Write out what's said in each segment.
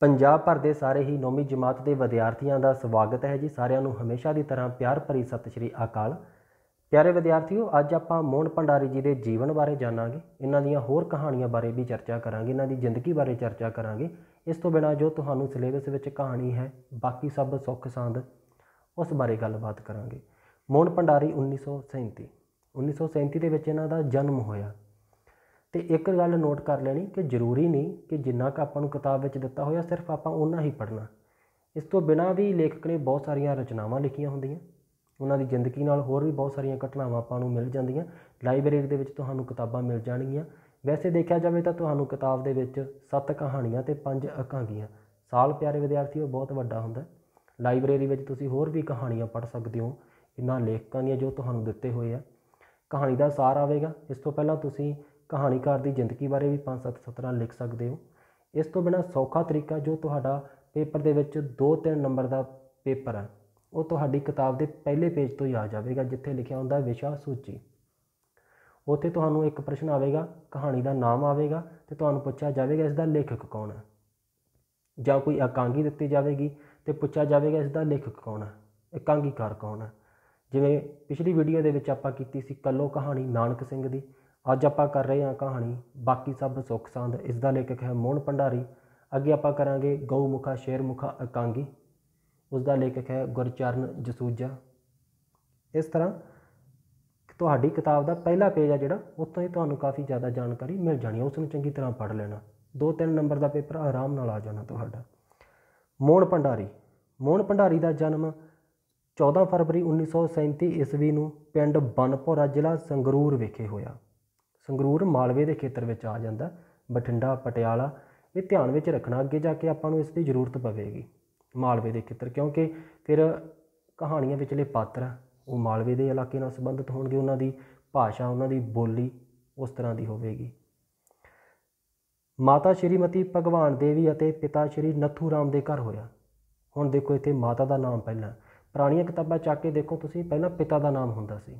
ਪੰਜਾਬ ਭਰ ਦੇ ਸਾਰੇ ਹੀ ਨੌਵੀਂ ਜਮਾਤ ਦੇ ਵਿਦਿਆਰਥੀਆਂ ਦਾ ਸਵਾਗਤ ਹੈ ਜੀ ਸਾਰਿਆਂ ਨੂੰ ਹਮੇਸ਼ਾ ਦੀ ਤਰ੍ਹਾਂ ਪਿਆਰ ਭਰੀ ਸਤਿ ਸ਼੍ਰੀ ਅਕਾਲ ਪਿਆਰੇ ਵਿਦਿਆਰਥੀਓ ਅੱਜ ਆਪਾਂ ਮੋਹਨ ਭੰਡਾਰੀ ਜੀ ਦੇ ਜੀਵਨ ਬਾਰੇ ਜਾਣਾਂਗੇ ਇਹਨਾਂ ਦੀਆਂ ਹੋਰ ਕਹਾਣੀਆਂ ਬਾਰੇ ਵੀ ਚਰਚਾ ਕਰਾਂਗੇ ਇਹਨਾਂ ਦੀ ਜ਼ਿੰਦਗੀ ਬਾਰੇ ਚਰਚਾ ਕਰਾਂਗੇ ਇਸ ਤੋਂ ਬਿਨਾ ਜੋ ਤੁਹਾਨੂੰ ਸਿਲੇਬਸ ਵਿੱਚ ਕਹਾਣੀ ਹੈ ਬਾਕੀ ਸਭ ਸੁੱਖ ਸੰਦ ਉਸ ਬਾਰੇ ਗੱਲਬਾਤ ਕਰਾਂਗੇ ਮੋਹਨ ਭੰਡਾਰੀ 1937 1937 ਦੇ ਵਿੱਚ ਇਹਨਾਂ ਦਾ ਜਨਮ ਹੋਇਆ ਤੇ ਇੱਕ ਗੱਲ ਨੋਟ ਕਰ ਲੈਣੀ ਕਿ ਜ਼ਰੂਰੀ ਨਹੀਂ ਕਿ ਜਿੰਨਾ ਕੁ ਆਪਾਂ ਨੂੰ ਕਿਤਾਬ ਵਿੱਚ ਦਿੱਤਾ ਹੋਇਆ ਸਿਰਫ ਆਪਾਂ ਉਹਨਾਂ ਹੀ ਪੜ੍ਹਨਾ ਇਸ ਤੋਂ ਬਿਨਾਂ ਵੀ ਲੇਖਕ ਨੇ ਬਹੁਤ ਸਾਰੀਆਂ ਰਚਨਾਵਾਂ ਲਿਖੀਆਂ ਹੁੰਦੀਆਂ ਉਹਨਾਂ ਦੀ ਜ਼ਿੰਦਗੀ ਨਾਲ ਹੋਰ ਵੀ ਬਹੁਤ ਸਾਰੀਆਂ ਘਟਨਾਵਾਂ ਆਪਾਂ ਨੂੰ ਮਿਲ ਜਾਂਦੀਆਂ ਲਾਇਬ੍ਰੇਰੀ ਦੇ ਵਿੱਚ ਤੁਹਾਨੂੰ ਕਿਤਾਬਾਂ ਮਿਲ ਜਾਣਗੀਆਂ ਵੈਸੇ ਦੇਖਿਆ ਜਾਵੇ ਤਾਂ ਤੁਹਾਨੂੰ ਕਿਤਾਬ ਦੇ ਵਿੱਚ ਸੱਤ ਕਹਾਣੀਆਂ ਤੇ ਪੰਜ ਅਕਾਂਗੀਆਂ ਸਾਲ ਪਿਆਰੇ ਵਿਦਿਆਰਥੀਓ ਬਹੁਤ ਵੱਡਾ ਹੁੰਦਾ ਲਾਇਬ੍ਰੇਰੀ ਵਿੱਚ ਤੁਸੀਂ ਹੋਰ ਵੀ ਕਹਾਣੀਆਂ ਪੜ੍ਹ ਸਕਦੇ ਹੋ ਇਹਨਾਂ ਲੇਖਕਾਂ ਦੀਆਂ ਜੋ ਤੁਹਾਨੂੰ ਦਿੱਤੇ ਹੋਏ ਆ ਕਹਾਣੀ ਦਾ ਸਾਰ ਆਵੇਗਾ ਇਸ ਤੋਂ ਪਹਿਲਾਂ ਤੁਸੀਂ ਕਹਾਣੀਕਾਰ ਦੀ ਜ਼ਿੰਦਗੀ ਬਾਰੇ ਵੀ 5-7 ਸਤਰਾਂ ਲਿਖ ਸਕਦੇ ਹੋ ਇਸ ਤੋਂ ਬਿਨਾ ਸੌਖਾ ਤਰੀਕਾ ਜੋ ਤੁਹਾਡਾ ਪੇਪਰ ਦੇ ਵਿੱਚ 2-3 ਨੰਬਰ ਦਾ ਪੇਪਰ ਹੈ ਉਹ ਤੁਹਾਡੀ ਕਿਤਾਬ ਦੇ ਪਹਿਲੇ ਪੇਜ ਤੋਂ ਹੀ ਆ ਜਾਵੇਗਾ ਜਿੱਥੇ ਲਿਖਿਆ ਹੁੰਦਾ ਵਿਸ਼ਾ ਸੂਚੀ ਉੱਥੇ ਤੁਹਾਨੂੰ ਇੱਕ ਪ੍ਰਸ਼ਨ ਆਵੇਗਾ ਕਹਾਣੀ ਦਾ ਨਾਮ ਆਵੇਗਾ ਤੇ ਤੁਹਾਨੂੰ ਪੁੱਛਿਆ ਜਾਵੇਗਾ ਇਸ ਦਾ ਲੇਖਕ ਕੌਣ ਹੈ ਜਾਂ ਕੋਈ ਇਕਾਂਗੀ ਦਿੱਤੀ ਜਾਵੇਗੀ ਤੇ ਪੁੱਛਿਆ ਜਾਵੇਗਾ ਇਸ ਦਾ ਲੇਖਕ ਕੌਣ ਹੈ ਇਕਾਂਗੀਕਾਰ ਕੌਣ ਹੈ ਜਿਵੇਂ ਪਿਛਲੀ ਵੀਡੀਓ ਦੇ ਵਿੱਚ ਆਪਾਂ ਕੀਤੀ ਸੀ ਕੱਲੋ ਕਹਾਣੀ ਨਾਨਕ ਸਿੰਘ ਦੀ ਅੱਜ ਆਪਾਂ ਕਰ ਰਹੇ ਹਾਂ ਕਹਾਣੀ ਬਾਕੀ ਸਭ ਸੁੱਖ ਸੰਦ ਇਸ ਦਾ ਲੇਖਕ ਹੈ ਮੋਹਨ ਭੰਡਾਰੀ ਅੱਗੇ ਆਪਾਂ ਕਰਾਂਗੇ ਗਊਮੁਖਾ ਸ਼ੇਰਮੁਖਾ ਇਕਾਂਗੀ ਉਸ ਦਾ ਲੇਖਕ ਹੈ ਗੁਰਚਰਨ ਜਸੂਜਾ ਇਸ ਤਰ੍ਹਾਂ ਤੁਹਾਡੀ ਕਿਤਾਬ ਦਾ ਪਹਿਲਾ ਪੇਜ ਆ ਜਿਹੜਾ ਉੱਥੋਂ ਹੀ ਤੁਹਾਨੂੰ ਕਾਫੀ ਜ਼ਿਆਦਾ ਜਾਣਕਾਰੀ ਮਿਲ ਜਾਣੀ ਹੈ ਉਸ ਨੂੰ ਚੰਗੀ ਤਰ੍ਹਾਂ ਪੜ੍ਹ ਲੈਣਾ 2-3 ਨੰਬਰ ਦਾ ਪੇਪਰ ਆਰਾਮ ਨਾਲ ਆ ਜਾਣਾ ਤੁਹਾਡਾ ਮੋਹਨ ਭੰਡਾਰੀ ਮੋਹਨ ਭੰਡਾਰੀ ਦਾ ਜਨਮ 14 ਫਰਵਰੀ 1937 ਈਸਵੀ ਨੂੰ ਪਿੰਡ ਬਨਪੋਰਾ ਜ਼ਿਲ੍ਹਾ ਸੰਗਰੂਰ ਵਿਖੇ ਹੋਇਆ ਸੰਗਰੂਰ ਮਾਲਵੇ ਦੇ ਖੇਤਰ ਵਿੱਚ ਆ ਜਾਂਦਾ ਬਠਿੰਡਾ ਪਟਿਆਲਾ ਇਹ ਧਿਆਨ ਵਿੱਚ ਰੱਖਣਾ ਅੱਗੇ ਜਾ ਕੇ ਆਪਾਂ ਨੂੰ ਇਸ ਦੀ ਜ਼ਰੂਰਤ ਪਵੇਗੀ ਮਾਲਵੇ ਦੇ ਖੇਤਰ ਕਿਉਂਕਿ ਫਿਰ ਕਹਾਣੀਆਂ ਵਿੱਚਲੇ ਪਾਤਰ ਉਹ ਮਾਲਵੇ ਦੇ ਇਲਾਕੇ ਨਾਲ ਸੰਬੰਧਿਤ ਹੋਣਗੇ ਉਹਨਾਂ ਦੀ ਭਾਸ਼ਾ ਉਹਨਾਂ ਦੀ ਬੋਲੀ ਉਸ ਤਰ੍ਹਾਂ ਦੀ ਹੋਵੇਗੀ ਮਾਤਾ ਸ਼੍ਰੀਮਤੀ ਭਗਵਾਨ ਦੇਵੀ ਅਤੇ ਪਿਤਾ ਸ਼੍ਰੀ ਨੱਥੂ ਰਾਮ ਦੇ ਘਰ ਹੋਇਆ ਹੁਣ ਦੇਖੋ ਇੱਥੇ ਮਾਤਾ ਦਾ ਨਾਮ ਪਹਿਲਾਂ ਪੁਰਾਣੀਆਂ ਕਿਤਾਬਾਂ ਚੱਕ ਕੇ ਦੇਖੋ ਤੁਸੀਂ ਪਹਿਲਾਂ ਪਿਤਾ ਦਾ ਨਾਮ ਹੁੰਦਾ ਸੀ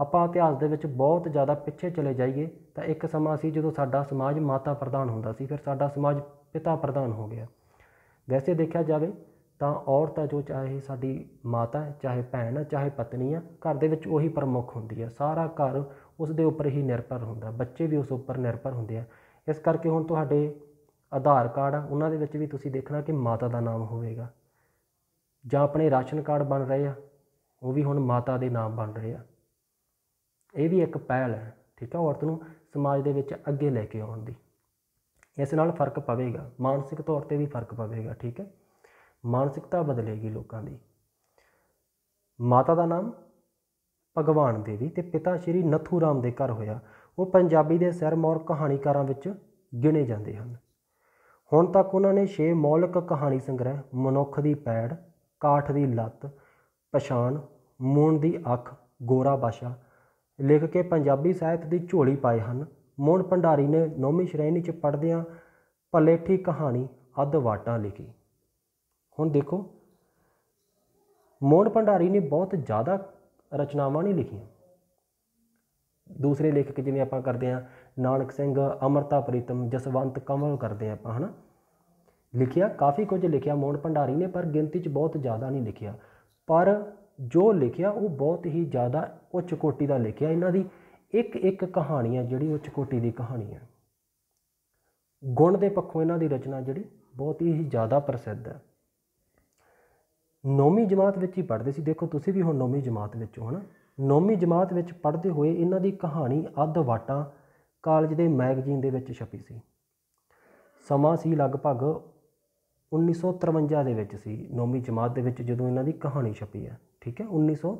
ਆਪਾਂ ਇਤਿਹਾਸ ਦੇ ਵਿੱਚ ਬਹੁਤ ਜ਼ਿਆਦਾ ਪਿੱਛੇ ਚਲੇ ਜਾਈਏ ਤਾਂ ਇੱਕ ਸਮਾਂ ਸੀ ਜਦੋਂ ਸਾਡਾ ਸਮਾਜ ਮਾਤਾ ਪ੍ਰਧਾਨ ਹੁੰਦਾ ਸੀ ਫਿਰ ਸਾਡਾ ਸਮਾਜ ਪਿਤਾ ਪ੍ਰਧਾਨ ਹੋ ਗਿਆ ਵੈਸੇ ਦੇਖਿਆ ਜਾਵੇ ਤਾਂ ਔਰਤ ਹੈ ਜੋ ਚਾਹੇ ਸਾਡੀ ਮਾਤਾ ਹੈ ਚਾਹੇ ਭੈਣ ਹੈ ਚਾਹੇ ਪਤਨੀ ਹੈ ਘਰ ਦੇ ਵਿੱਚ ਉਹੀ ਪ੍ਰਮੁੱਖ ਹੁੰਦੀ ਹੈ ਸਾਰਾ ਘਰ ਉਸ ਦੇ ਉੱਪਰ ਹੀ ਨਿਰਭਰ ਹੁੰਦਾ ਬੱਚੇ ਵੀ ਉਸ ਉੱਪਰ ਨਿਰਭਰ ਹੁੰਦੇ ਆ ਇਸ ਕਰਕੇ ਹੁਣ ਤੁਹਾਡੇ ਆਧਾਰ ਕਾਰਡ ਆ ਉਹਨਾਂ ਦੇ ਵਿੱਚ ਵੀ ਤੁਸੀਂ ਦੇਖਣਾ ਕਿ ਮਾਤਾ ਦਾ ਨਾਮ ਹੋਵੇਗਾ ਜਾਂ ਆਪਣੇ ਰਾਸ਼ਨ ਕਾਰਡ ਬਣ ਰਹੇ ਆ ਉਹ ਵੀ ਹੁਣ ਮਾਤਾ ਦੇ ਨਾਮ ਬਣ ਰਹੇ ਆ ਇਹ ਵੀ ਇੱਕ ਪਹਿਲ ਹੈ ਠੀਕ ਹੈ ਔਰਤ ਨੂੰ ਸਮਾਜ ਦੇ ਵਿੱਚ ਅੱਗੇ ਲੈ ਕੇ ਆਉਣ ਦੀ ਇਸ ਨਾਲ ਫਰਕ ਪਵੇਗਾ ਮਾਨਸਿਕ ਤੌਰ ਤੇ ਵੀ ਫਰਕ ਪਵੇਗਾ ਠੀਕ ਹੈ ਮਾਨਸਿਕਤਾ ਬਦਲੇਗੀ ਲੋਕਾਂ ਦੀ ਮਾਤਾ ਦਾ ਨਾਮ ਭਗਵਾਨ ਦੇਵੀ ਤੇ ਪਿਤਾ ਸ਼੍ਰੀ ਨਥੂ ਰਾਮ ਦੇ ਘਰ ਹੋਇਆ ਉਹ ਪੰਜਾਬੀ ਦੇ ਸਿਰਮੌਰ ਕਹਾਣੀਕਾਰਾਂ ਵਿੱਚ ਗਿਣੇ ਜਾਂਦੇ ਹਨ ਹੁਣ ਤੱਕ ਉਹਨਾਂ ਨੇ 6 ਮੌਲਿਕ ਕਹਾਣੀ ਸੰਗ੍ਰਹਿ ਮਨੁੱਖ ਦੀ ਪੈੜ ਕਾਠ ਦੀ ਲੱਤ ਪਛਾਣ ਮੂਣ ਦੀ ਅੱਖ ਗੋਰਾ ਬਾਸ਼ਾ ਲਿਖ ਕੇ ਪੰਜਾਬੀ ਸਾਹਿਤ ਦੀ ਝੋਲੀ ਪਾਏ ਹਨ ਮੋਹਨ ਭੰਡਾਰੀ ਨੇ ਨੌਵੀਂ ਸ਼੍ਰੇਣੀ ਚ ਪੜਦਿਆਂ ਪਲੇਠੀ ਕਹਾਣੀ ਅੱਧ ਵਾਟਾਂ ਲਿਖੀ ਹੁਣ ਦੇਖੋ ਮੋਹਨ ਭੰਡਾਰੀ ਨੇ ਬਹੁਤ ਜ਼ਿਆਦਾ ਰਚਨਾਵਾਂ ਨਹੀਂ ਲਿਖੀਆਂ ਦੂਸਰੇ ਲੇਖਕ ਜਿਵੇਂ ਆਪਾਂ ਕਰਦੇ ਆ ਨਾਨਕ ਸਿੰਘ ਅਮਰਤਾ ਪ੍ਰੀਤਮ ਜਸਵੰਤ ਕਮਲ ਕਰਦੇ ਆ ਆਪਾਂ ਹਨਾ ਲਿਖਿਆ ਕਾਫੀ ਕੁਝ ਲਿਖਿਆ ਮੋਹਨ ਭੰਡਾਰੀ ਨੇ ਪਰ ਗਿਣਤੀ 'ਚ ਬਹੁਤ ਜ਼ਿਆਦਾ ਨਹੀਂ ਲਿਖਿਆ ਪਰ ਜੋ ਲਿਖਿਆ ਉਹ ਬਹੁਤ ਹੀ ਜ਼ਿਆਦਾ ਉੱਚ ਕੋਟੀ ਦਾ ਲਿਖਿਆ ਇਹਨਾਂ ਦੀ ਇੱਕ ਇੱਕ ਕਹਾਣੀ ਹੈ ਜਿਹੜੀ ਉੱਚ ਕੋਟੀ ਦੀ ਕਹਾਣੀ ਹੈ ਗੁਣ ਦੇ ਪੱਖੋਂ ਇਹਨਾਂ ਦੀ ਰਚਨਾ ਜਿਹੜੀ ਬਹੁਤ ਹੀ ਜ਼ਿਆਦਾ ਪ੍ਰਸਿੱਧ ਹੈ ਨੌਵੀਂ ਜਮਾਤ ਵਿੱਚ ਹੀ ਪੜ੍ਹਦੇ ਸੀ ਦੇਖੋ ਤੁਸੀਂ ਵੀ ਹੁਣ ਨੌਵੀਂ ਜਮਾਤ ਵਿੱਚ ਹੋ ਹਨਾ ਨੌਵੀਂ ਜਮਾਤ ਵਿੱਚ ਪੜ੍ਹਦੇ ਹੋਏ ਇਹਨਾਂ ਦੀ ਕਹਾਣੀ ਅੱਧ ਵਾਟਾਂ ਕਾਲਜ ਦੇ ਮੈਗਜ਼ੀਨ ਦੇ ਵਿੱਚ ਛਪੀ ਸੀ ਸਮਾਂ ਸੀ ਲਗਭਗ 1953 ਦੇ ਵਿੱਚ ਸੀ ਨੌਵੀਂ ਜਮਾਤ ਦੇ ਵਿੱਚ ਜਦੋਂ ਇਹਨਾਂ ਦੀ ਕਹਾਣੀ ਛਪੀ ਹੈ ਠੀਕ ਹੈ 1900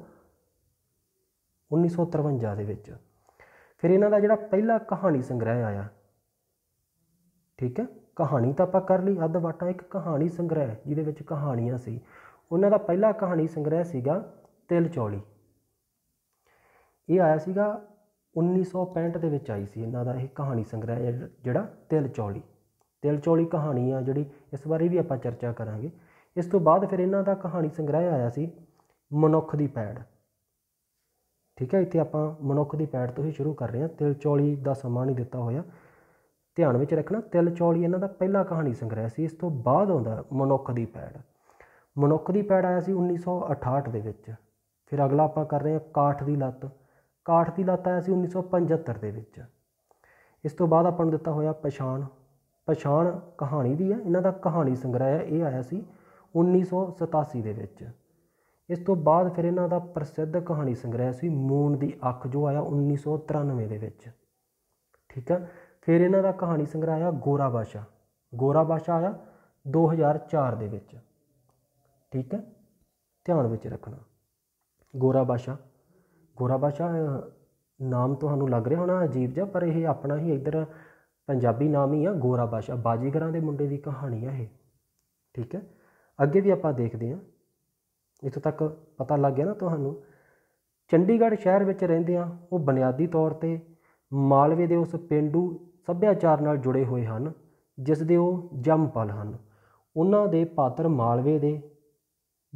1953 ਦੇ ਵਿੱਚ ਫਿਰ ਇਹਨਾਂ ਦਾ ਜਿਹੜਾ ਪਹਿਲਾ ਕਹਾਣੀ ਸੰਗ੍ਰਹਿ ਆਇਆ ਠੀਕ ਹੈ ਕਹਾਣੀ ਤਾਂ ਆਪਾਂ ਕਰ ਲਈ ਅੱਧ ਵਾਟਾ ਇੱਕ ਕਹਾਣੀ ਸੰਗ੍ਰਹਿ ਜਿਹਦੇ ਵਿੱਚ ਕਹਾਣੀਆਂ ਸੀ ਉਹਨਾਂ ਦਾ ਪਹਿਲਾ ਕਹਾਣੀ ਸੰਗ੍ਰਹਿ ਸੀਗਾ ਤਿਲ ਚੌਲੀ ਇਹ ਆਇਆ ਸੀਗਾ 1965 ਦੇ ਵਿੱਚ ਆਈ ਸੀ ਇਹਨਾਂ ਦਾ ਇਹ ਕਹਾਣੀ ਸੰਗ੍ਰਹਿ ਜਿਹੜਾ ਤਿਲ ਚੌਲੀ ਤਿਲ ਚੌਲੀ ਕਹਾਣੀ ਆ ਜਿਹੜੀ ਇਸ ਬਾਰੇ ਵੀ ਆਪਾਂ ਚਰਚਾ ਕਰਾਂਗੇ ਇਸ ਤੋਂ ਬਾਅਦ ਫਿਰ ਇਹਨਾਂ ਦਾ ਕਹਾਣੀ ਸੰਗ੍ਰਹਿ ਆਇਆ ਸੀ ਮਨੁੱਖ ਦੀ ਪੈੜ ਠੀਕ ਹੈ ਇੱਥੇ ਆਪਾਂ ਮਨੁੱਖ ਦੀ ਪੈੜ ਤੋਂ ਹੀ ਸ਼ੁਰੂ ਕਰ ਰਹੇ ਹਾਂ ਤਿਲ ਚੌਲੀ ਦਾ ਸਮਾਂ ਨਹੀਂ ਦਿੱਤਾ ਹੋਇਆ ਧਿਆਨ ਵਿੱਚ ਰੱਖਣਾ ਤਿਲ ਚੌਲੀ ਇਹਨਾਂ ਦਾ ਪਹਿਲਾ ਕਹਾਣੀ ਸੰਗ੍ਰਹਿ ਸੀ ਇਸ ਤੋਂ ਬਾਅਦ ਆਉਂਦਾ ਮਨੁੱਖ ਦੀ ਪੈੜ ਮਨੁੱਖ ਦੀ ਪੈੜ ਆਇਆ ਸੀ 1968 ਦੇ ਵਿੱਚ ਫਿਰ ਅਗਲਾ ਆਪਾਂ ਕਰ ਰਹੇ ਹਾਂ ਕਾਠ ਦੀ ਲੱਤ ਕਾਠ ਦੀ ਲੱਤ ਆਇਆ ਸੀ 1975 ਦੇ ਵਿੱਚ ਇਸ ਤੋਂ ਬਾਅਦ ਆਪਾਂ ਨੂੰ ਦਿੱਤਾ ਹੋਇਆ ਪਛਾਣ ਪਛਾਣ ਕਹਾਣੀ ਦੀ ਹੈ ਇਹਨਾਂ ਦਾ ਕਹਾਣੀ ਸੰਗ੍ਰਹਿ ਇਹ ਆਇਆ ਸੀ 1987 ਦੇ ਵਿੱਚ ਇਸ ਤੋਂ ਬਾਅਦ ਫਿਰ ਇਹਨਾਂ ਦਾ ਪ੍ਰਸਿੱਧ ਕਹਾਣੀ ਸੰਗ੍ਰਹਿ ਸੀ ਮੂਨ ਦੀ ਅੱਖ ਜੋ ਆਇਆ 1993 ਦੇ ਵਿੱਚ ਠੀਕ ਆ ਫਿਰ ਇਹਨਾਂ ਦਾ ਕਹਾਣੀ ਸੰਗ੍ਰਹਿ ਆਇਆ ਗੋਰਾ ਬਾਸ਼ਾ ਗੋਰਾ ਬਾਸ਼ਾ ਆਇਆ 2004 ਦੇ ਵਿੱਚ ਠੀਕ ਹੈ ਧਿਆਨ ਵਿੱਚ ਰੱਖਣਾ ਗੋਰਾ ਬਾਸ਼ਾ ਗੋਰਾ ਬਾਸ਼ਾ ਨਾਮ ਤੁਹਾਨੂੰ ਲੱਗ ਰਿਹਾ ਹੋਣਾ ਅਜੀਬ ਜਿਹਾ ਪਰ ਇਹ ਆਪਣਾ ਹੀ ਇਧਰ ਪੰਜਾਬੀ ਨਾਮ ਹੀ ਆ ਗੋਰਾ ਬਾਸ਼ਾ ਬਾਜੀਗਰਾਂ ਦੇ ਮੁੰਡੇ ਦੀ ਕਹਾਣੀ ਆ ਇਹ ਠੀਕ ਹੈ ਅੱਗੇ ਵੀ ਆਪਾਂ ਦੇਖਦੇ ਹਾਂ ਇੱਥੋਂ ਤੱਕ ਪਤਾ ਲੱਗ ਗਿਆ ਨਾ ਤੁਹਾਨੂੰ ਚੰਡੀਗੜ੍ਹ ਸ਼ਹਿਰ ਵਿੱਚ ਰਹਿੰਦੇ ਆ ਉਹ ਬੁਨਿਆਦੀ ਤੌਰ ਤੇ ਮਾਲਵੇ ਦੇ ਉਸ ਪਿੰਡੂ ਸੱਭਿਆਚਾਰ ਨਾਲ ਜੁੜੇ ਹੋਏ ਹਨ ਜਿਸ ਦੇ ਉਹ ਜੰਮਪਲ ਹਨ ਉਹਨਾਂ ਦੇ ਪਾਤਰ ਮਾਲਵੇ ਦੇ